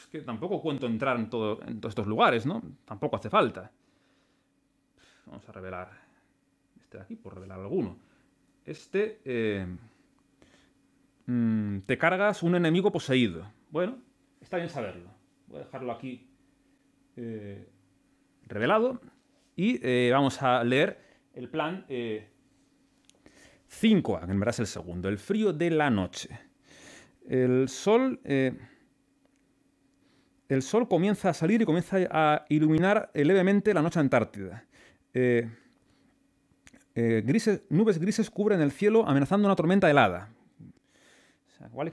Es que tampoco cuento entrar en, todos estos lugares, ¿no? Tampoco hace falta. Vamos a revelar este de aquí, por revelar alguno. Este... Eh, mm, te cargas un enemigo poseído. Bueno, está bien saberlo. Voy a dejarlo aquí eh, revelado. Y eh, vamos a leer el plan 5, es el segundo, el frío de la noche. El sol, eh, el sol comienza a salir y comienza a iluminar eh, levemente la noche antártida. Eh, grises, nubes grises cubren el cielo amenazando una tormenta helada. igual,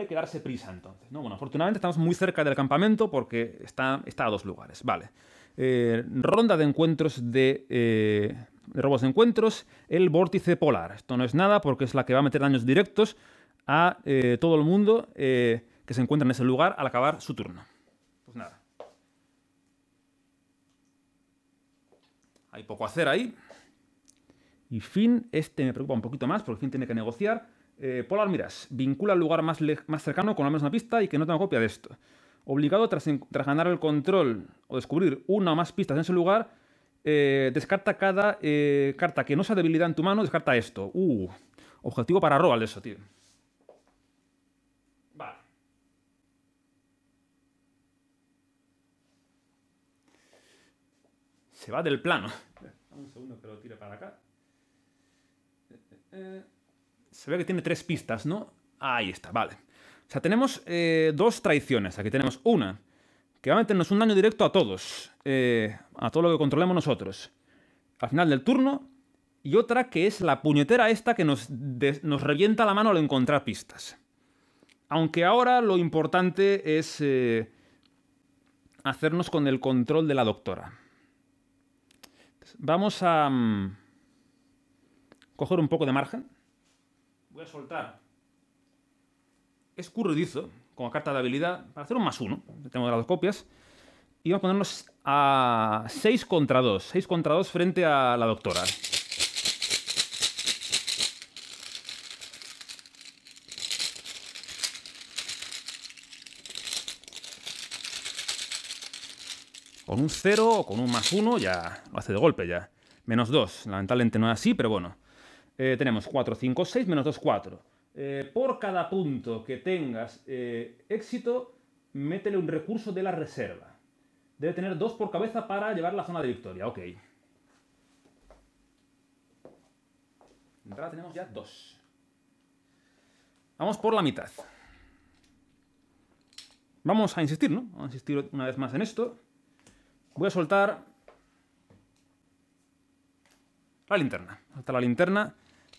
hay que, darse prisa entonces. Bueno, afortunadamente estamos muy cerca del campamento porque está, está a dos lugares. Vale. Eh, ronda de encuentros eh, de, robos de encuentros, el vórtice polar. Esto no es nada porque es la que va a meter daños directos a eh, todo el mundo que se encuentra en ese lugar al acabar su turno. Pues nada. Hay poco a hacer ahí. Y Fin. este me preocupa un poquito más porque Fin tiene que negociar. Polar Miras, vincula el lugar más, cercano con la menos una pista y que no tenga copia de esto obligado tras, ganar el control o descubrir una o más pistas en su lugar, eh, descarta cada eh, carta que no sea debilidad en tu mano, descarta esto. Uh, objetivo para Roal eso, tío. Vale. Se va del plano. Un segundo que lo tire para acá. Eh, Se ve que tiene tres pistas, ¿no? Ahí está, vale. O sea, tenemos eh, dos traiciones. Aquí tenemos una, que va a meternos un daño directo a todos, eh, a todo lo que controlemos nosotros, al final del turno, y otra que es la puñetera esta que nos, nos revienta la mano al encontrar pistas. Aunque ahora lo importante es eh, hacernos con el control de la doctora. Vamos a mm, coger un poco de margen. Voy a soltar escurridizo con la carta de habilidad para hacer un más uno. Tenemos las dos copias. Y vamos a ponernos a 6 contra 2. 6 contra 2 frente a la doctora. Con un 0 o con un más 1 ya lo hace de golpe ya. Menos 2. Lamentablemente no es así, pero bueno. Eh, tenemos 4, 5, 6, menos 2, 4. Eh, por cada punto que tengas eh, éxito, métele un recurso de la reserva. Debe tener dos por cabeza para llevar la zona de victoria. Ok. Entrada tenemos ya dos. Vamos por la mitad. Vamos a insistir, ¿no? Vamos a insistir una vez más en esto. Voy a soltar la linterna. Hasta la linterna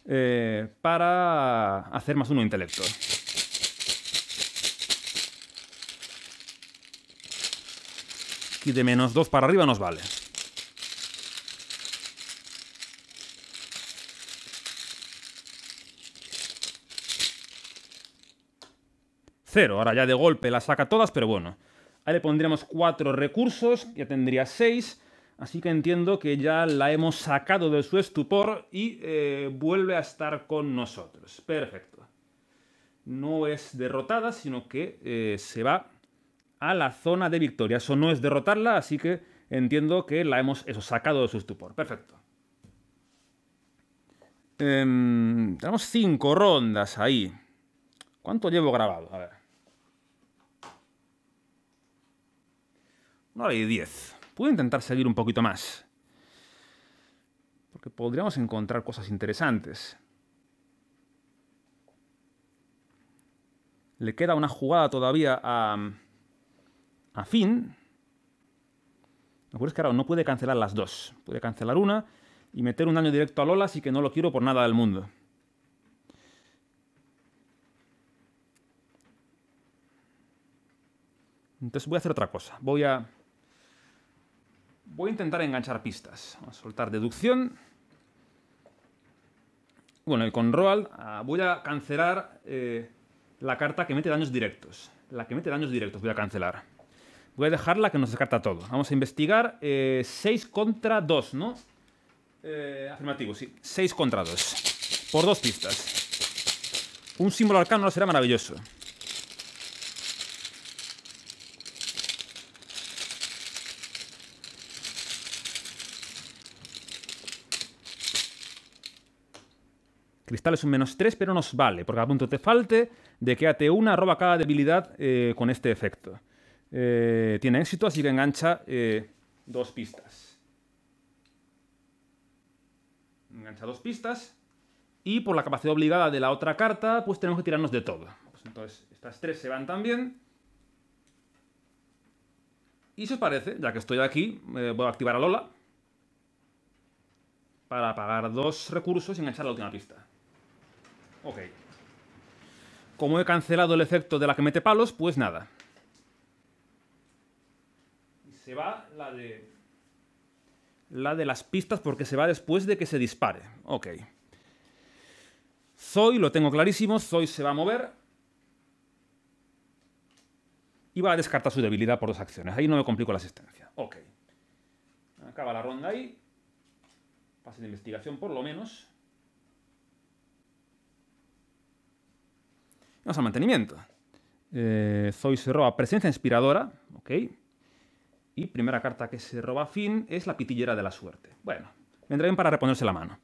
eh, para hacer más uno intelecto. Y de menos 2 para arriba nos vale. Cero. Ahora ya de golpe las saca todas, pero bueno. Ahí le pondríamos 4 recursos, ya tendría 6. Así que entiendo que ya la hemos sacado de su estupor y eh, vuelve a estar con nosotros. Perfecto. No es derrotada, sino que eh, se va a la zona de victoria. Eso no es derrotarla, así que entiendo que la hemos eso, sacado de su estupor. Perfecto. Em, tenemos cinco rondas ahí. ¿Cuánto llevo grabado? A ver. No hay diez puedo intentar seguir un poquito más. Porque podríamos encontrar cosas interesantes. Le queda una jugada todavía a, a Finn. Lo que que ahora no puede cancelar las dos. Puede cancelar una y meter un daño directo a Lola, así que no lo quiero por nada del mundo. Entonces voy a hacer otra cosa. Voy a Voy a intentar enganchar pistas. Vamos a soltar deducción. Bueno, y con Roal ah, voy a cancelar eh, la carta que mete daños directos. La que mete daños directos voy a cancelar. Voy a dejar la que nos descarta todo. Vamos a investigar 6 eh, contra 2, ¿no? Eh, afirmativo, sí. 6 contra 2. Por dos pistas. Un símbolo arcano será maravilloso. Cristal es un menos 3, pero nos vale. porque a punto te falte, De quédate una, roba cada debilidad eh, con este efecto. Eh, tiene éxito, así que engancha eh, dos pistas. Engancha dos pistas. Y por la capacidad obligada de la otra carta, pues tenemos que tirarnos de todo. Pues entonces, estas tres se van también. Y si os parece, ya que estoy aquí, voy a activar a Lola para pagar dos recursos y enganchar la última pista. Ok. Como he cancelado el efecto de la que mete palos, pues nada. Se va la de... las pistas porque se va después de que se dispare. Ok. Zoe, lo tengo clarísimo, Zoe se va a mover. Y va a descartar su debilidad por dos acciones. Ahí no me complico la asistencia. Ok. Acaba la ronda ahí. Pase de investigación por lo menos. Vamos al mantenimiento. Eh, Zoe se roba presencia inspiradora, Y primera carta que se roba fin es la pitillera de la suerte. Bueno, vendrá bien para reponerse la mano.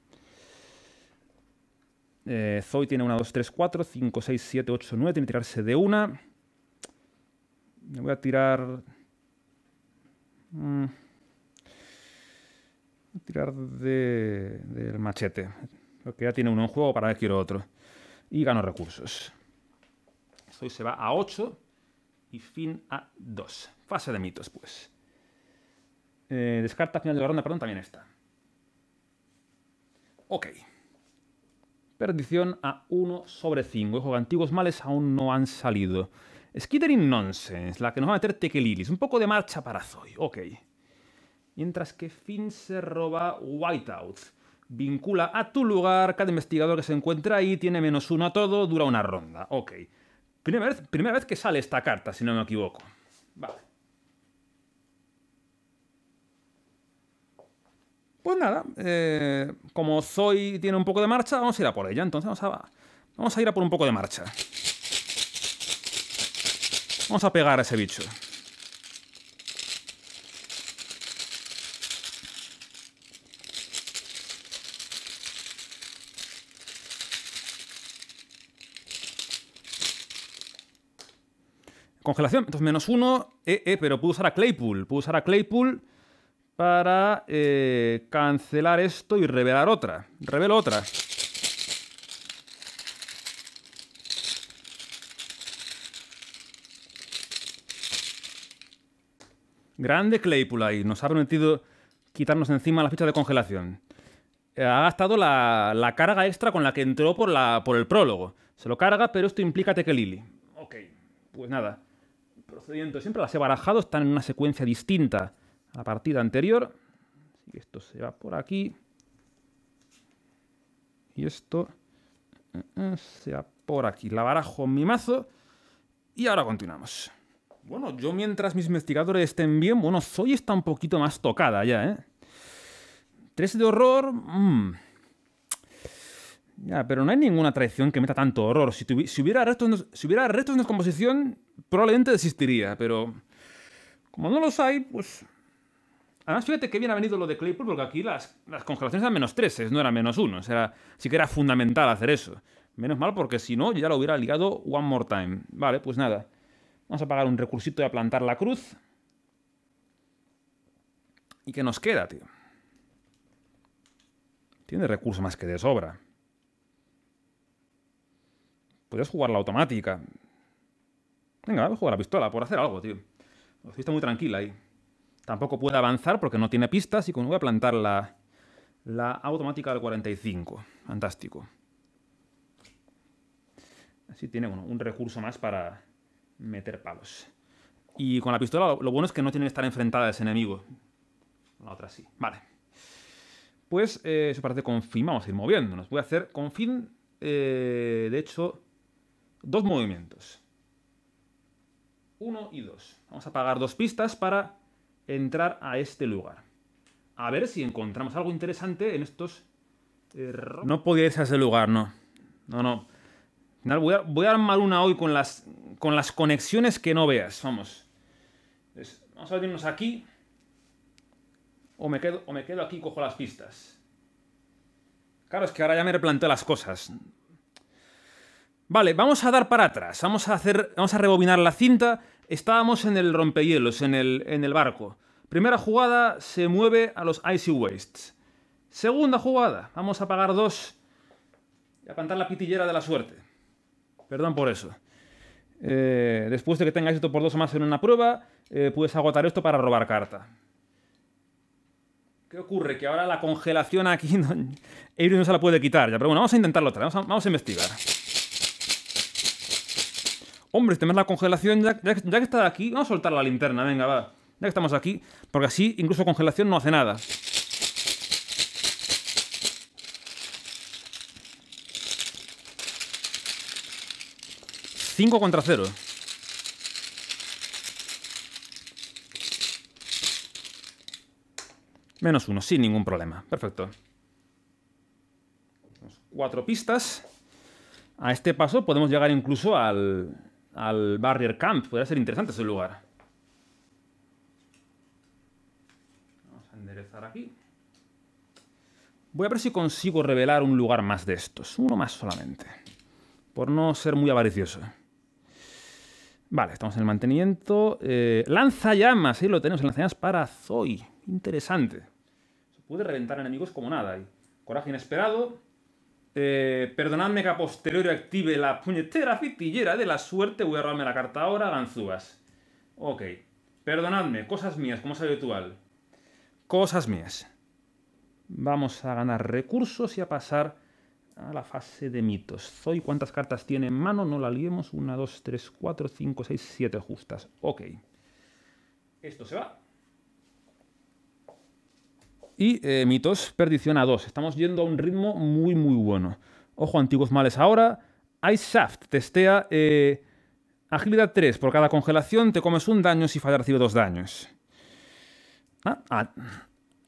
Eh, Zoe tiene 1, 2, 3, 4, 5, 6, 7, 8, 9. Tiene que tirarse de una. Me voy a tirar... Mm, voy a tirar de... del machete. Porque ya tiene uno en juego, para ver quiero otro. Y gano recursos. Pues hoy se va a 8 y fin a 2. Fase de mitos, pues. Eh, descarta final de la ronda, perdón, también está. Ok. Perdición a 1 sobre 5. Ojo, antiguos males aún no han salido. Skittering Nonsense, la que nos va a meter Tequelilis. Un poco de marcha para Zoe, ok. Mientras que Finn se roba Whiteout. Vincula a tu lugar, cada investigador que se encuentra ahí tiene menos uno a todo, dura una ronda, ok. Primera vez, que sale esta carta, si no me equivoco. Vale. Pues nada, eh, como Zoe tiene un poco de marcha, vamos a ir a por ella. Entonces vamos a, vamos a ir a por un poco de marcha. Vamos a pegar a ese bicho. Congelación, entonces menos uno, eh, eh, pero puedo usar a Claypool. Puedo usar a Claypool para eh, cancelar esto y revelar otra. Revelo otra. Grande Claypool ahí. Nos ha prometido quitarnos encima la ficha de congelación. Eh, ha gastado la, carga extra con la que entró por, la, por el prólogo. Se lo carga, pero esto implica Tekelili. Ok, pues nada procediendo siempre, las he barajado, están en una secuencia distinta a la partida anterior. Así que esto se va por aquí. Y esto eh, eh, se va por aquí. La barajo en mi mazo. Y ahora continuamos. Bueno, yo mientras mis investigadores estén bien, bueno, Soy está un poquito más tocada ya, ¿eh? Tres de horror. Mmm ya, pero no hay ninguna traición que meta tanto horror. Si, hubiera, restos, si hubiera restos en descomposición, probablemente desistiría, pero. Como no los hay, pues. Además, fíjate que bien ha venido lo de Claypool, porque aquí las, las congelaciones eran menos 13, no eran menos uno, O sea, sí que era fundamental hacer eso. Menos mal, porque si no, ya lo hubiera ligado one more time. Vale, pues nada. Vamos a pagar un recursito y a plantar la cruz. ¿Y qué nos queda, tío? Tiene recursos más que de sobra. Podrías jugar la automática. Venga, voy a jugar la pistola, por hacer algo, tío. Lo está muy tranquila ahí. Tampoco puede avanzar porque no tiene pistas y con voy a plantar la, la automática del 45. Fantástico. Así tiene un recurso más para meter palos. Y con la pistola lo, bueno es que no tiene que estar enfrentada a ese enemigo. La otra sí. Vale. Pues eh, eso parece fin Vamos a ir moviéndonos. Voy a hacer con fin eh, de hecho, Dos movimientos. Uno y dos. Vamos a pagar dos pistas para entrar a este lugar. A ver si encontramos algo interesante en estos... Eh, no podía irse a ese lugar, no. No, no. Voy a, voy a, armar una hoy con las, con las conexiones que no veas. Vamos. vamos a venirnos aquí. O me, quedo, o me quedo aquí y cojo las pistas. Claro, es que ahora ya me replanteo las cosas. Vale, vamos a dar para atrás, vamos a, hacer, vamos a rebobinar la cinta. Estábamos en el rompehielos, en el, en el barco. Primera jugada se mueve a los Icy Wastes. Segunda jugada, vamos a pagar dos y a cantar la pitillera de la suerte. Perdón por eso. Eh, después de que tengáis esto por dos o más en una prueba, eh, puedes agotar esto para robar carta. ¿Qué ocurre? Que ahora la congelación aquí... No, no se la puede quitar ya, pero bueno, vamos a intentarlo otra vez, vamos a investigar. Hombre, este la congelación, ya, que está aquí, vamos a soltar la linterna, venga, va. Ya que estamos aquí, porque así incluso congelación no hace nada. Cinco contra cero. Menos uno, sin ningún problema. Perfecto. Cuatro pistas. A este paso podemos llegar incluso al, al Barrier Camp. Podría ser interesante ese lugar. Vamos a enderezar aquí. Voy a ver si consigo revelar un lugar más de estos. Uno más solamente. Por no ser muy avaricioso. Vale, estamos en el mantenimiento. Eh, Lanza llamas, sí, lo tenemos. Lanzallamas para Zoe. Interesante. Se puede reventar enemigos como nada. Coraje inesperado. Eh, perdonadme que a posteriori active la puñetera fitillera de la suerte. Voy a robarme la carta ahora, ganzúas. Ok. Perdonadme, cosas mías, como es habitual. Cosas mías. Vamos a ganar recursos y a pasar a la fase de mitos. Soy ¿cuántas cartas tiene en mano? No la liemos. Una, dos, tres, cuatro, cinco, seis, siete justas. Ok. Esto se va y eh, mitos perdición a 2. Estamos yendo a un ritmo muy, muy bueno. Ojo, antiguos males ahora. Ice Shaft testea eh, agilidad 3. Por cada congelación te comes un daño. Si falla, recibe dos daños. Ah, ah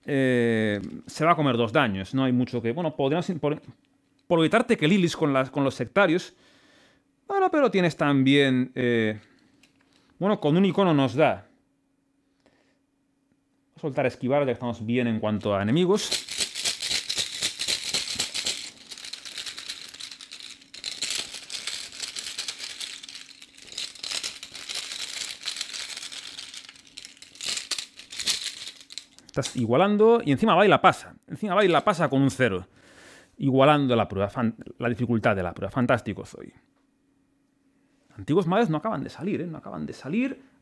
eh, se va a comer dos daños. No hay mucho que. Bueno, podríamos. Por, por evitarte que Lilis con, las, con los sectarios. Bueno, pero tienes también. bueno, con un icono nos da soltar esquivar, ya que estamos bien en cuanto a enemigos. Estás igualando y encima va y la pasa. Encima va y la pasa con un cero. Igualando la prueba, la dificultad de la prueba. Fantástico soy. Antiguos males no acaban de salir, ¿eh? No acaban de salir.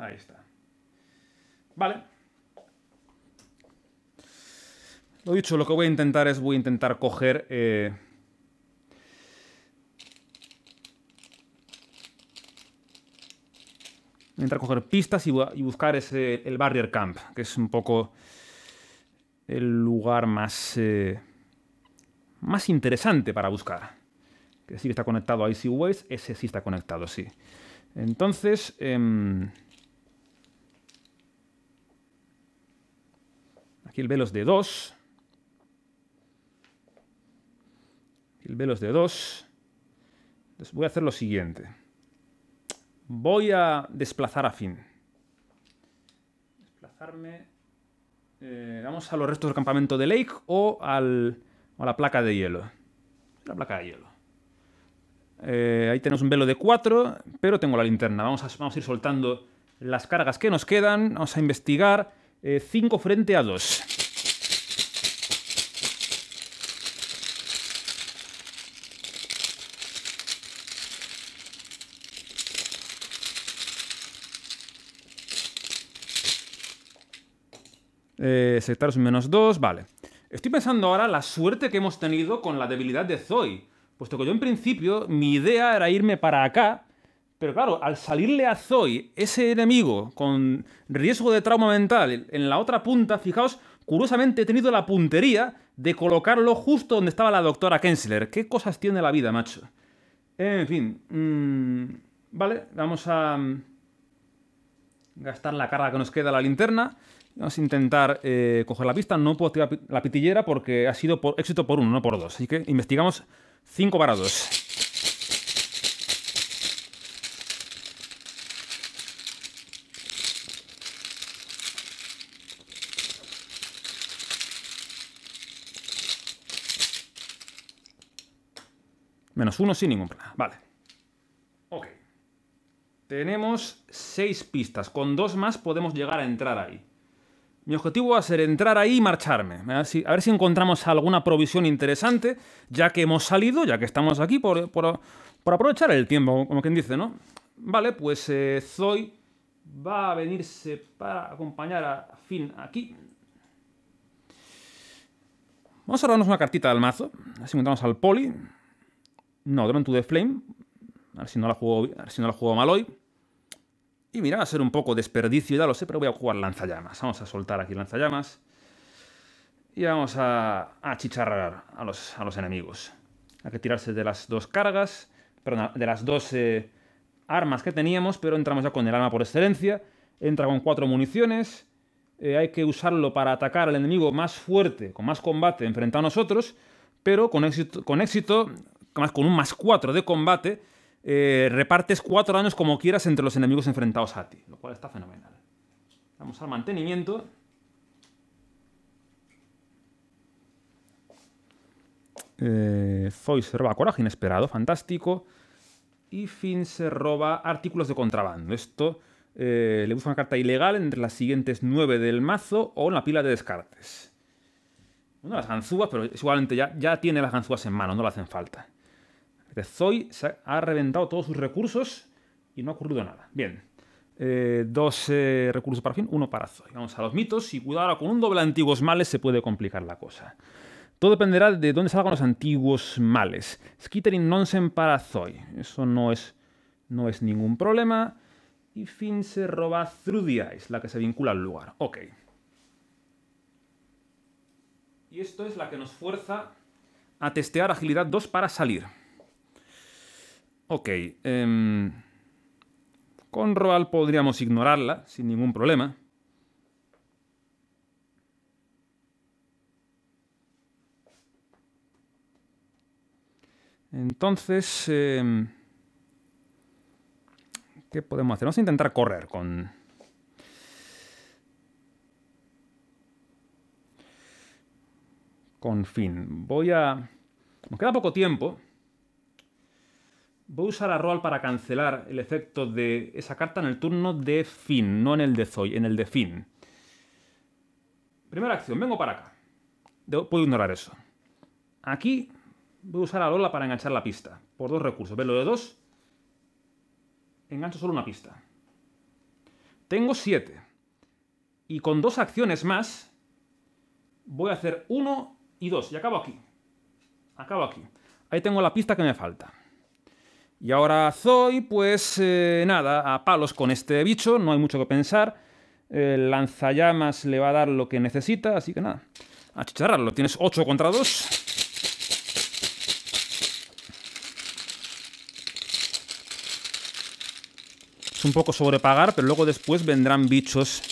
Ahí está. Vale. Lo dicho, lo que voy a intentar es voy a intentar coger... Eh, voy a intentar coger pistas y, buscar ese, el Barrier Camp, que es un poco el lugar más, eh, más interesante para buscar. Que sí está conectado a Easy Ways, ese sí está conectado, sí. Entonces, em, el velos de 2. el velos de 2. Entonces voy a hacer lo siguiente. Voy a desplazar a fin. Desplazarme. Eh, vamos a los restos del campamento de Lake o, al, a la placa de hielo. La placa de hielo. Eh, ahí tenemos un velo de 4, pero tengo la linterna. Vamos a, vamos a ir soltando las cargas que nos quedan. Vamos a investigar. 5 eh, frente a 2. Eh, menos 2, vale. Estoy pensando ahora la suerte que hemos tenido con la debilidad de Zoe, puesto que yo en principio mi idea era irme para acá, pero claro, al salirle a Zoe ese enemigo con riesgo de trauma mental en la otra punta, fijaos, curiosamente he tenido la puntería de colocarlo justo donde estaba la doctora Kensler. ¿Qué cosas tiene la vida, macho? En fin. Mm, vale, vamos a mm, gastar la carga que nos queda la linterna. Vamos a intentar eh, coger la pista. No puedo la pitillera porque ha sido por éxito por uno, no por dos. Así que investigamos cinco para Menos uno sin ningún problema. Vale. Ok. Tenemos seis pistas. Con dos más podemos llegar a entrar ahí. Mi objetivo va a ser entrar ahí y marcharme. A ver si, encontramos alguna provisión interesante, ya que hemos salido, ya que estamos aquí, por, aprovechar el tiempo, como quien dice, ¿no? Vale, pues eh, Zoe va a venirse para acompañar a Finn aquí. Vamos a darnos una cartita del mazo. Así montamos al poli. No, Drone to the Flame. A ver si no la juego, si no la juego mal hoy. Y mira, va a ser un poco desperdicio, ya lo sé, pero voy a jugar lanzallamas. Vamos a soltar aquí lanzallamas. Y vamos a, a chicharrar a los, a los enemigos. Hay que tirarse de las dos cargas, perdón, de las dos eh, armas que teníamos, pero entramos ya con el arma por excelencia. Entra con cuatro municiones. Eh, hay que usarlo para atacar al enemigo más fuerte, con más combate, enfrentado a nosotros, pero con éxito, con éxito más con un más 4 de combate, eh, repartes 4 daños como quieras entre los enemigos enfrentados a ti, lo cual está fenomenal. Vamos al mantenimiento. Eh, se roba coraje inesperado, fantástico. Y Finn se roba artículos de contrabando. Esto eh, le busca una carta ilegal entre las siguientes 9 del mazo o en la pila de descartes. Bueno, las ganzúas, pero igualmente ya, ya tiene las ganzúas en mano, no le hacen falta. Zoe ha reventado todos sus recursos y no ha ocurrido nada. Bien. Eh, dos eh, recursos para fin, uno para Zoe. Vamos a los mitos y cuidado, con un doble antiguos males se puede complicar la cosa. Todo dependerá de dónde salgan los antiguos males. Skittering Nonsen para Zoe. Eso no es, no es ningún problema. Y Finn se roba Through the la que se vincula al lugar. Ok. Y esto es la que nos fuerza a testear agilidad 2 para salir. Ok. Em, con Roal podríamos ignorarla sin ningún problema. Entonces, em, ¿qué podemos hacer? Vamos a intentar correr con... Con fin. Voy a... Nos queda poco tiempo. Voy a usar a Roal para cancelar el efecto de esa carta en el turno de Fin, no en el de Zoy, en el de Fin. Primera acción, vengo para acá. puedo ignorar eso. Aquí voy a usar a Lola para enganchar la pista. Por dos recursos. lo de dos. Engancho solo una pista. Tengo siete. Y con dos acciones más, voy a hacer uno y dos. Y acabo aquí. Acabo aquí. Ahí tengo la pista que me falta. Y ahora Zoe, pues eh, nada, a palos con este bicho, no hay mucho que pensar. lanzallamas le va a dar lo que necesita, así que nada, a chicharrarlo. Tienes 8 contra 2. Es un poco sobrepagar, pero luego después vendrán bichos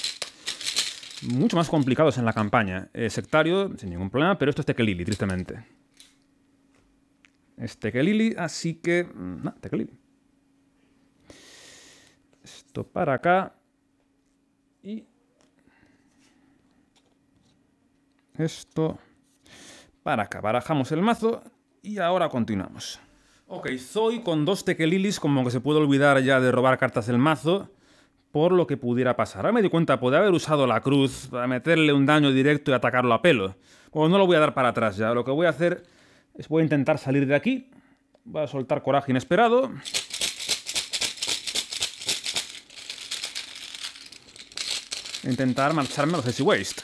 mucho más complicados en la campaña. Eh, sectario, sin ningún problema, pero esto es Tekelili, tristemente es Tekelili, así que... Mm, no, Tekelili. Esto para acá. Y... Esto para acá. Barajamos el mazo y ahora continuamos. Ok, soy con dos Tekelilis como que se puede olvidar ya de robar cartas del mazo por lo que pudiera pasar. Ahora me di cuenta, puede haber usado la cruz para meterle un daño directo y atacarlo a pelo. Bueno, no lo voy a dar para atrás ya. Lo que voy a hacer voy a intentar salir de aquí. Voy a soltar coraje inesperado. E intentar marcharme los Easy Waste.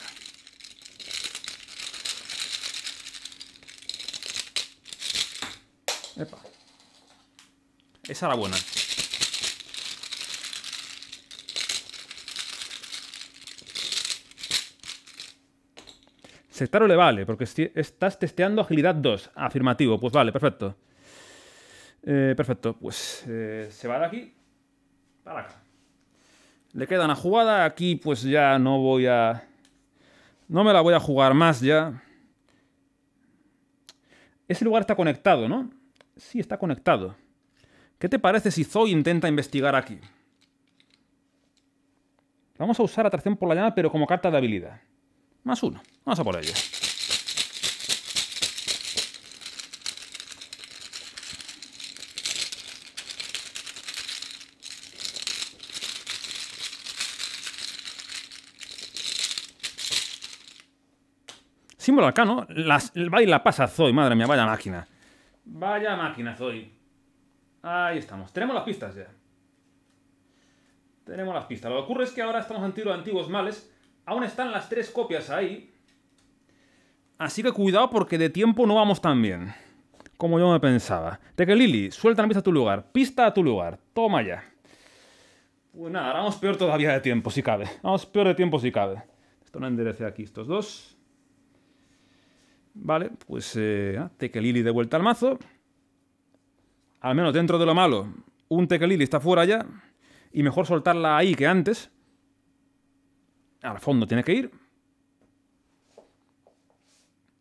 Epa. Esa era buena. o le vale, porque estás testeando agilidad 2. Afirmativo, pues vale, perfecto. Eh, perfecto, pues eh, se va de aquí para acá. Le queda una jugada, aquí pues ya no voy a... No me la voy a jugar más ya. Ese lugar está conectado, ¿no? Sí, está conectado. ¿Qué te parece si Zoe intenta investigar aquí? Vamos a usar atracción por la llama, pero como carta de habilidad. Más uno. Vamos a por ello. Símbolo acá, Las, va y la pasa Zoe, madre mía, vaya máquina. Vaya máquina, Zoe. Ahí estamos. Tenemos las pistas ya. Tenemos las pistas. Lo que ocurre es que ahora estamos en de antiguos males Aún están las tres copias ahí. Así que cuidado porque de tiempo no vamos tan bien. Como yo me pensaba. Tekelili, suelta la pista a tu lugar. Pista a tu lugar. Toma ya. Pues nada, ahora vamos peor todavía de tiempo, si cabe. Vamos peor de tiempo, si cabe. Esto no enderece aquí estos dos. Vale, pues eh, ah, Tekelili de vuelta al mazo. Al menos dentro de lo malo, un Tekelili está fuera ya. Y mejor soltarla ahí que antes al fondo tiene que ir.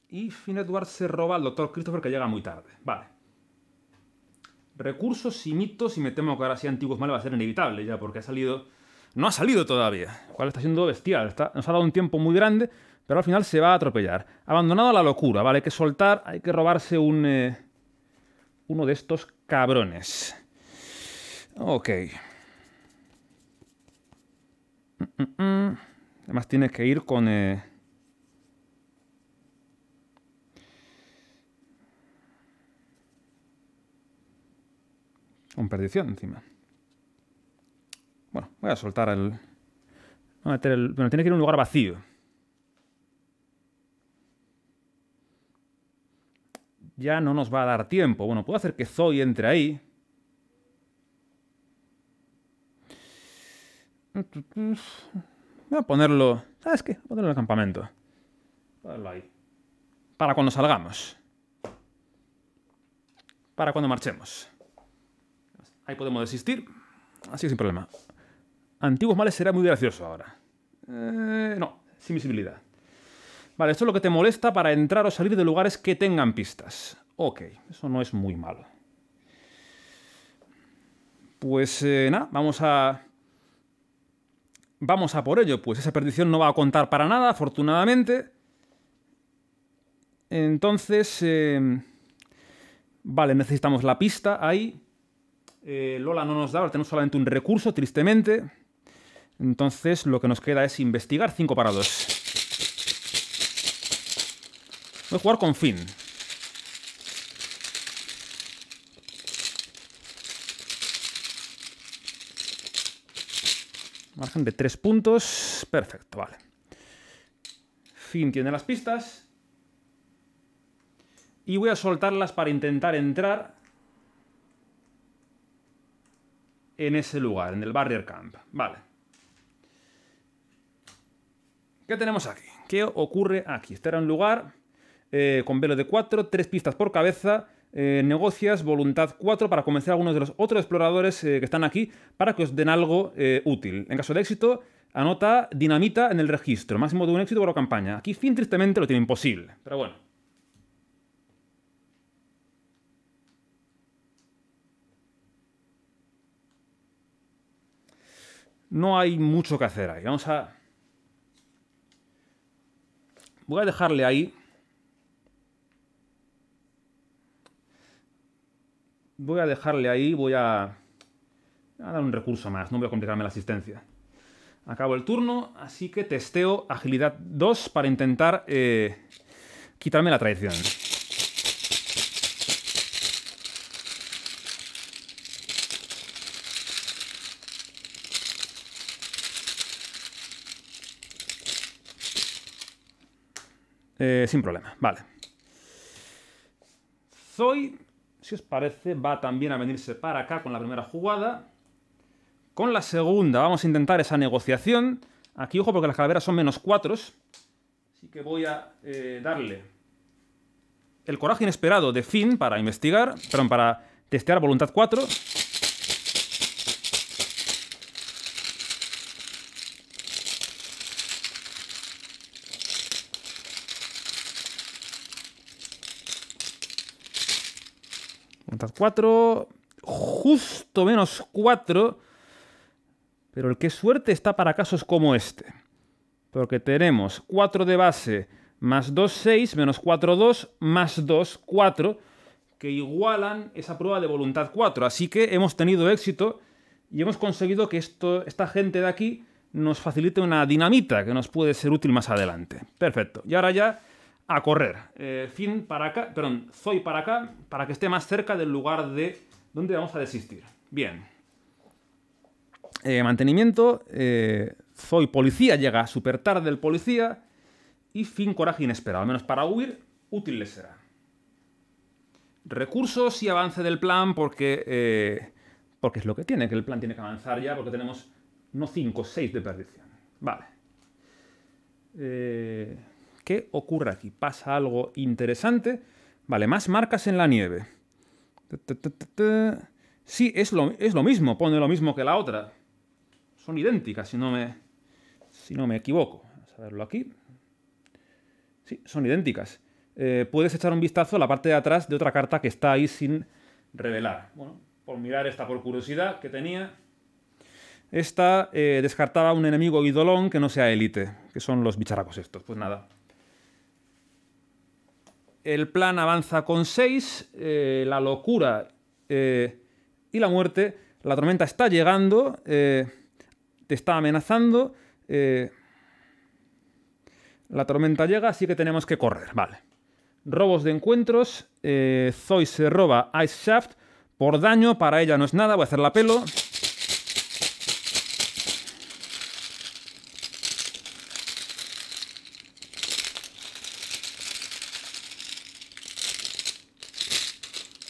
Y Edwards se roba al doctor Christopher que llega muy tarde. Vale. Recursos y mitos, y me temo que ahora sí Antiguos Mal va a ser inevitable ya, porque ha salido... No ha salido todavía, cual está siendo bestial. Nos ha dado un tiempo muy grande, pero al final se va a atropellar. Abandonado a la locura, ¿vale? Hay que soltar, hay que robarse un... Eh, uno de estos cabrones. Ok. Mm, mm, mm. Además tienes que ir con... Eh, con perdición encima. Bueno, voy a soltar el... el... Bueno, tiene que ir a un lugar vacío. Ya no nos va a dar tiempo. Bueno, puedo hacer que Zoe entre ahí. Voy a ponerlo, ¿sabes qué? Voy a ponerlo en el campamento. Ponerlo ahí. Para cuando salgamos. Para cuando marchemos. Ahí podemos desistir. Así que sin problema. Antiguos males será muy gracioso ahora. Eh, no, sin visibilidad. Vale, esto es lo que te molesta para entrar o salir de lugares que tengan pistas. Ok, eso no es muy malo. Pues eh, nada, vamos a Vamos a por ello, pues esa perdición no va a contar para nada, afortunadamente. Entonces, em, vale, necesitamos la pista ahí. Eh, Lola no nos da, tenemos solamente un recurso, tristemente. Entonces, lo que nos queda es investigar 5 para 2. Voy a jugar con Finn. Margen de 3 puntos. Perfecto, vale. Fin tiene las pistas. Y voy a soltarlas para intentar entrar en ese lugar, en el Barrier Camp. Vale. ¿Qué tenemos aquí? ¿Qué ocurre aquí? Este era un lugar eh, con velo de 4, 3 pistas por cabeza eh, negocias voluntad 4 para convencer a algunos de los otros exploradores eh, que están aquí para que os den algo eh, útil. En caso de éxito, anota dinamita en el registro, máximo de un éxito por la campaña. Aquí fin tristemente lo tiene imposible, pero bueno. No hay mucho que hacer ahí. Vamos a... Voy a dejarle ahí voy a dejarle ahí, voy a, dar un recurso más, no voy a complicarme la asistencia. Acabo el turno, así que testeo agilidad 2 para intentar eh, quitarme la traición. Eh, sin problema, vale. Soy si os parece, va también a venirse para acá con la primera jugada. Con la segunda vamos a intentar esa negociación. Aquí, ojo, porque las calaveras son menos 4. Así que voy a eh, darle el coraje inesperado de Finn para investigar, perdón, para testear voluntad 4. 4, justo menos 4. Pero el qué suerte está para casos como este. Porque tenemos 4 de base más 2, 6, menos 4, 2, más 2, 4, que igualan esa prueba de voluntad 4. Así que hemos tenido éxito y hemos conseguido que esto, esta gente de aquí nos facilite una dinamita que nos puede ser útil más adelante. Perfecto. Y ahora ya a correr. Eh, fin para acá, perdón, soy para acá, para que esté más cerca del lugar de donde vamos a desistir. Bien. Eh, mantenimiento, eh, soy policía, llega súper tarde el policía. Y fin coraje inesperado, al menos para huir, útil le será. Recursos y avance del plan, porque, eh, porque es lo que tiene, que el plan tiene que avanzar ya, porque tenemos no 5, 6 de perdición. Vale. Eh, ¿Qué ocurre aquí? ¿Pasa algo interesante? Vale, más marcas en la nieve. Sí, es lo, es lo mismo, pone lo mismo que la otra. Son idénticas, si no me, si no me equivoco. Vamos a verlo aquí. Sí, son idénticas. Eh, puedes echar un vistazo a la parte de atrás de otra carta que está ahí sin revelar. Bueno, por mirar esta por curiosidad que tenía. Esta eh, descartaba un enemigo idolón que no sea élite, que son los bicharacos estos. Pues nada, el plan avanza con 6, eh, la locura eh, y la muerte, la tormenta está llegando, eh, te está amenazando, la tormenta llega, así que tenemos que correr, vale. Robos de encuentros, Zoe se roba Ice Shaft por daño, para ella no es nada, voy a hacer la pelo.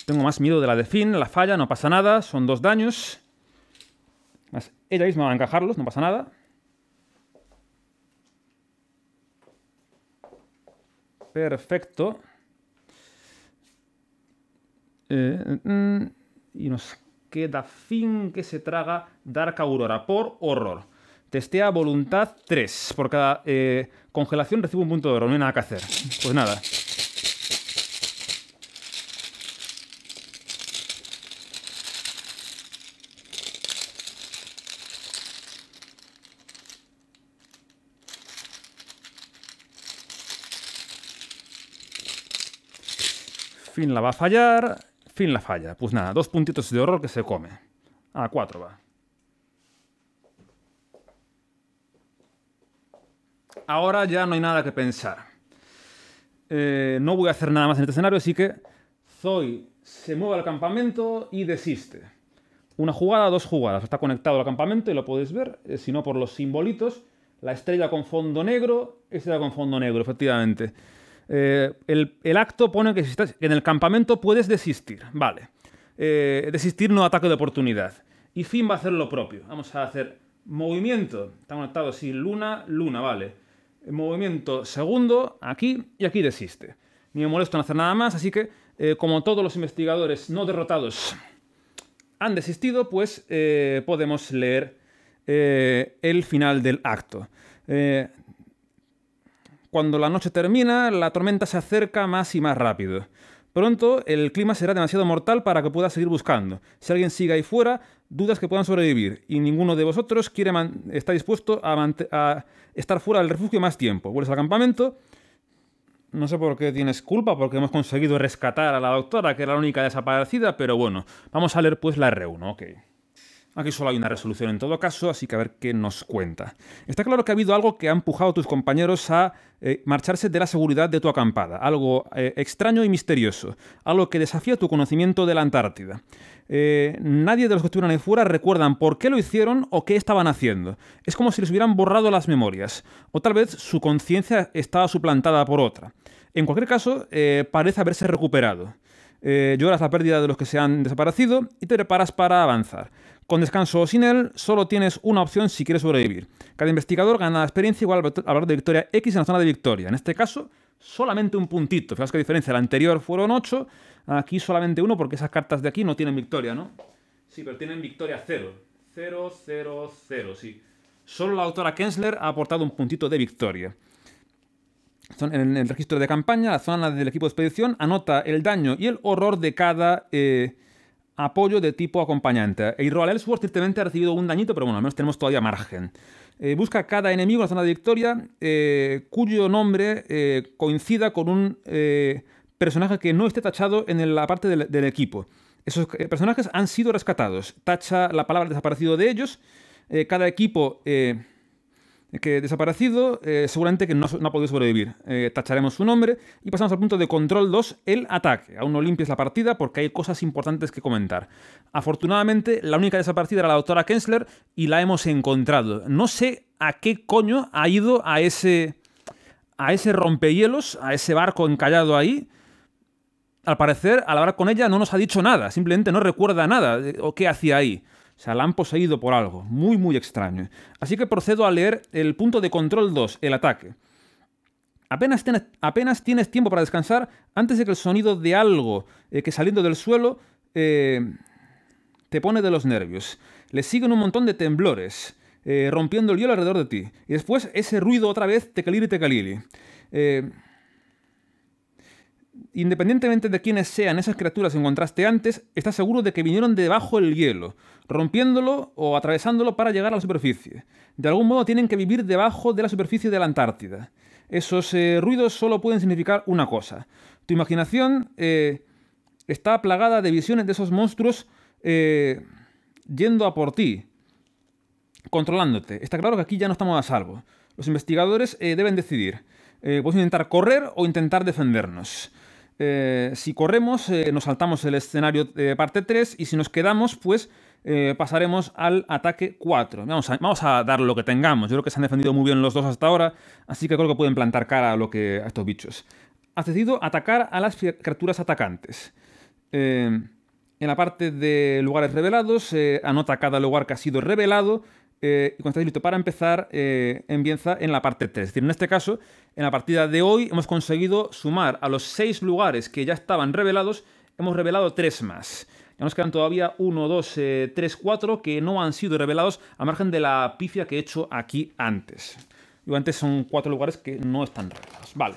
Tengo más miedo de la de fin, la falla, no pasa nada, son dos daños. Más, ella misma va a encajarlos, no pasa nada. Perfecto. Eh, mm, y nos queda fin que se traga Dark Aurora por horror. Testea voluntad 3. Por cada eh, congelación recibo un punto de oro. No hay nada que hacer. Pues nada. Fin la va a fallar. Fin la falla. Pues nada, dos puntitos de horror que se come. A ah, cuatro va. Ahora ya no hay nada que pensar. Eh, no voy a hacer nada más en este escenario, así que Zoe se mueve al campamento y desiste. Una jugada, dos jugadas. Está conectado al campamento y lo podéis ver, eh, si no por los simbolitos. La estrella con fondo negro, estrella con fondo negro, efectivamente. Eh, el, acto pone que en el campamento puedes desistir, vale. Eh, desistir no ataque de oportunidad. Y Finn va a hacer lo propio. Vamos a hacer movimiento. Está conectado así, luna, luna, vale. Movimiento segundo, aquí y aquí desiste. Ni me molesto en hacer nada más, así que eh, como todos los investigadores no derrotados han desistido, pues podemos leer el final del acto. Cuando la noche termina, la tormenta se acerca más y más rápido. Pronto el clima será demasiado mortal para que pueda seguir buscando. Si alguien sigue ahí fuera, dudas que puedan sobrevivir. Y ninguno de vosotros quiere está dispuesto a, estar fuera del refugio más tiempo. Vuelves al campamento. No sé por qué tienes culpa, porque hemos conseguido rescatar a la doctora, que era la única desaparecida, pero bueno, vamos a leer pues la r ok. Aquí ah, solo hay una resolución en todo caso, así que a ver qué nos cuenta. Está claro que ha habido algo que ha empujado a tus compañeros a eh, marcharse de la seguridad de tu acampada, algo eh, extraño y misterioso, algo que desafía tu conocimiento de la Antártida. Eh, nadie de los que estuvieron ahí fuera recuerdan por qué lo hicieron o qué estaban haciendo. Es como si les hubieran borrado las memorias, o tal vez su conciencia estaba suplantada por otra. En cualquier caso, parece haberse recuperado. Eh, lloras la pérdida de los que se han desaparecido y te preparas para avanzar. Con descanso o sin él, solo tienes una opción si quieres sobrevivir. Cada investigador gana la experiencia igual al valor de victoria X en la zona de victoria. En este caso, solamente un puntito. Fijaos qué diferencia. La anterior fueron 8, aquí solamente uno porque esas cartas de aquí no tienen victoria, ¿no? Sí, pero tienen victoria 0. 0, 0, 0, sí. Solo la autora Kensler ha aportado un puntito de victoria en el registro de campaña, la zona del equipo de expedición anota el daño y el horror de cada eh, apoyo de tipo acompañante. Y royal Ellsworth ciertamente ha recibido un dañito, pero bueno, al menos tenemos todavía margen. Eh, busca cada enemigo en la zona de victoria eh, cuyo nombre coincida con un personaje que no esté tachado en la parte del equipo. Esos personajes han sido rescatados. Tacha la palabra desaparecido de ellos. cada equipo que desaparecido, eh, seguramente que no, ha podido sobrevivir. Eh, tacharemos su nombre y pasamos al punto de control 2, el ataque. Aún no limpies la partida porque hay cosas importantes que comentar. Afortunadamente, la única desaparecida era la doctora Kensler y la hemos encontrado. No sé a qué coño ha ido a ese, a ese rompehielos, a ese barco encallado ahí. Al parecer, al hablar con ella no nos ha dicho nada, simplemente no recuerda nada o qué hacía ahí. O sea, la han poseído por algo. Muy, muy extraño. Así que procedo a leer el punto de control 2, el ataque. Apenas tienes, tiempo para descansar antes de que el sonido de algo eh, que saliendo del suelo eh, te pone de los nervios. Le siguen un montón de temblores, eh, rompiendo el hielo alrededor de ti. Y después ese ruido otra vez, te te tecalili. Eh, Independientemente de quiénes sean esas criaturas que encontraste antes, estás seguro de que vinieron debajo del hielo, rompiéndolo o atravesándolo para llegar a la superficie. De algún modo tienen que vivir debajo de la superficie de la Antártida. Esos eh, ruidos solo pueden significar una cosa. Tu imaginación eh, está plagada de visiones de esos monstruos eh, yendo a por ti, controlándote. Está claro que aquí ya no estamos a salvo. Los investigadores deben decidir. Puedes intentar correr o intentar defendernos. Eh, si corremos, eh, nos saltamos el escenario de parte 3 y si nos quedamos, pues eh, pasaremos al ataque 4. Vamos a, dar lo que tengamos. Yo creo que se han defendido muy bien los dos hasta ahora, así que creo que pueden plantar cara a, lo que, a estos bichos. Has decidido atacar a las criaturas atacantes. en la parte de lugares revelados, anota cada lugar que ha sido revelado. y cuando estés listo para empezar, empieza en la parte 3. Es decir, en este caso, en la partida de hoy hemos conseguido sumar a los seis lugares que ya estaban revelados, hemos revelado tres más. Ya nos quedan todavía 1, dos, eh, tres, 4 que no han sido revelados a margen de la pifia que he hecho aquí antes. Y antes son cuatro lugares que no están revelados. Vale.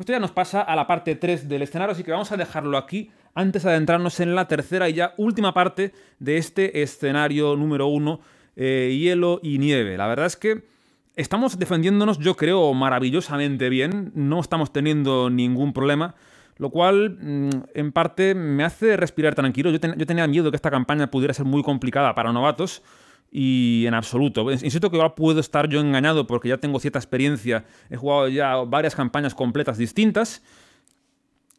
Esto ya nos pasa a la parte 3 del escenario, así que vamos a dejarlo aquí antes de adentrarnos en la tercera y ya última parte de este escenario número 1, eh, hielo y nieve. La verdad es que Estamos defendiéndonos, yo creo, maravillosamente bien, no estamos teniendo ningún problema, lo cual mm, en parte me hace respirar tranquilo. Yo, tenía miedo que esta campaña pudiera ser muy complicada para novatos y en absoluto. Pues, insisto que ahora puedo estar yo engañado porque ya tengo cierta experiencia, he jugado ya varias campañas completas distintas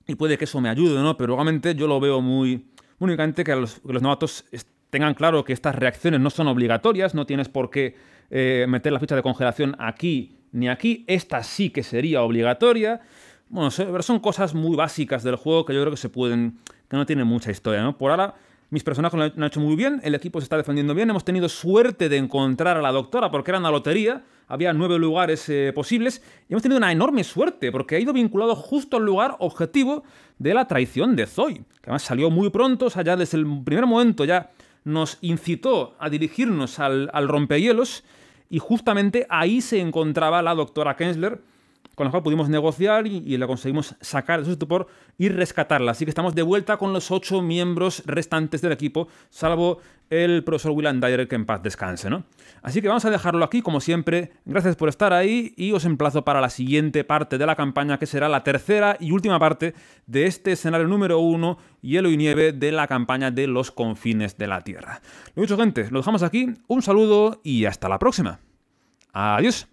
y puede que eso me ayude, ¿no? Pero obviamente yo lo veo muy... Únicamente que los novatos tengan claro que estas reacciones no son obligatorias, no tienes por qué eh, meter la ficha de congelación aquí ni aquí. Esta sí que sería obligatoria. Bueno, son cosas muy básicas del juego que yo creo que se pueden. que no tienen mucha historia, ¿no? Por ahora, mis personajes lo han hecho muy bien, el equipo se está defendiendo bien, hemos tenido suerte de encontrar a la doctora porque era una lotería, había nueve lugares eh, posibles, y hemos tenido una enorme suerte porque ha ido vinculado justo al lugar objetivo de la traición de Zoe, que además salió muy pronto, o sea, ya desde el primer momento ya nos incitó a dirigirnos al, al rompehielos y justamente ahí se encontraba la doctora Kensler, con la cual pudimos negociar y, la conseguimos sacar de su estupor y rescatarla. Así que estamos de vuelta con los ocho miembros restantes del equipo, salvo el profesor Willand Dyer, que en paz descanse, ¿no? Así que vamos a dejarlo aquí, como siempre. Gracias por estar ahí y os emplazo para la siguiente parte de la campaña, que será la tercera y última parte de este escenario número uno, hielo y nieve, de la campaña de los confines de la Tierra. Lo dicho, gente, lo dejamos aquí. Un saludo y hasta la próxima. Adiós.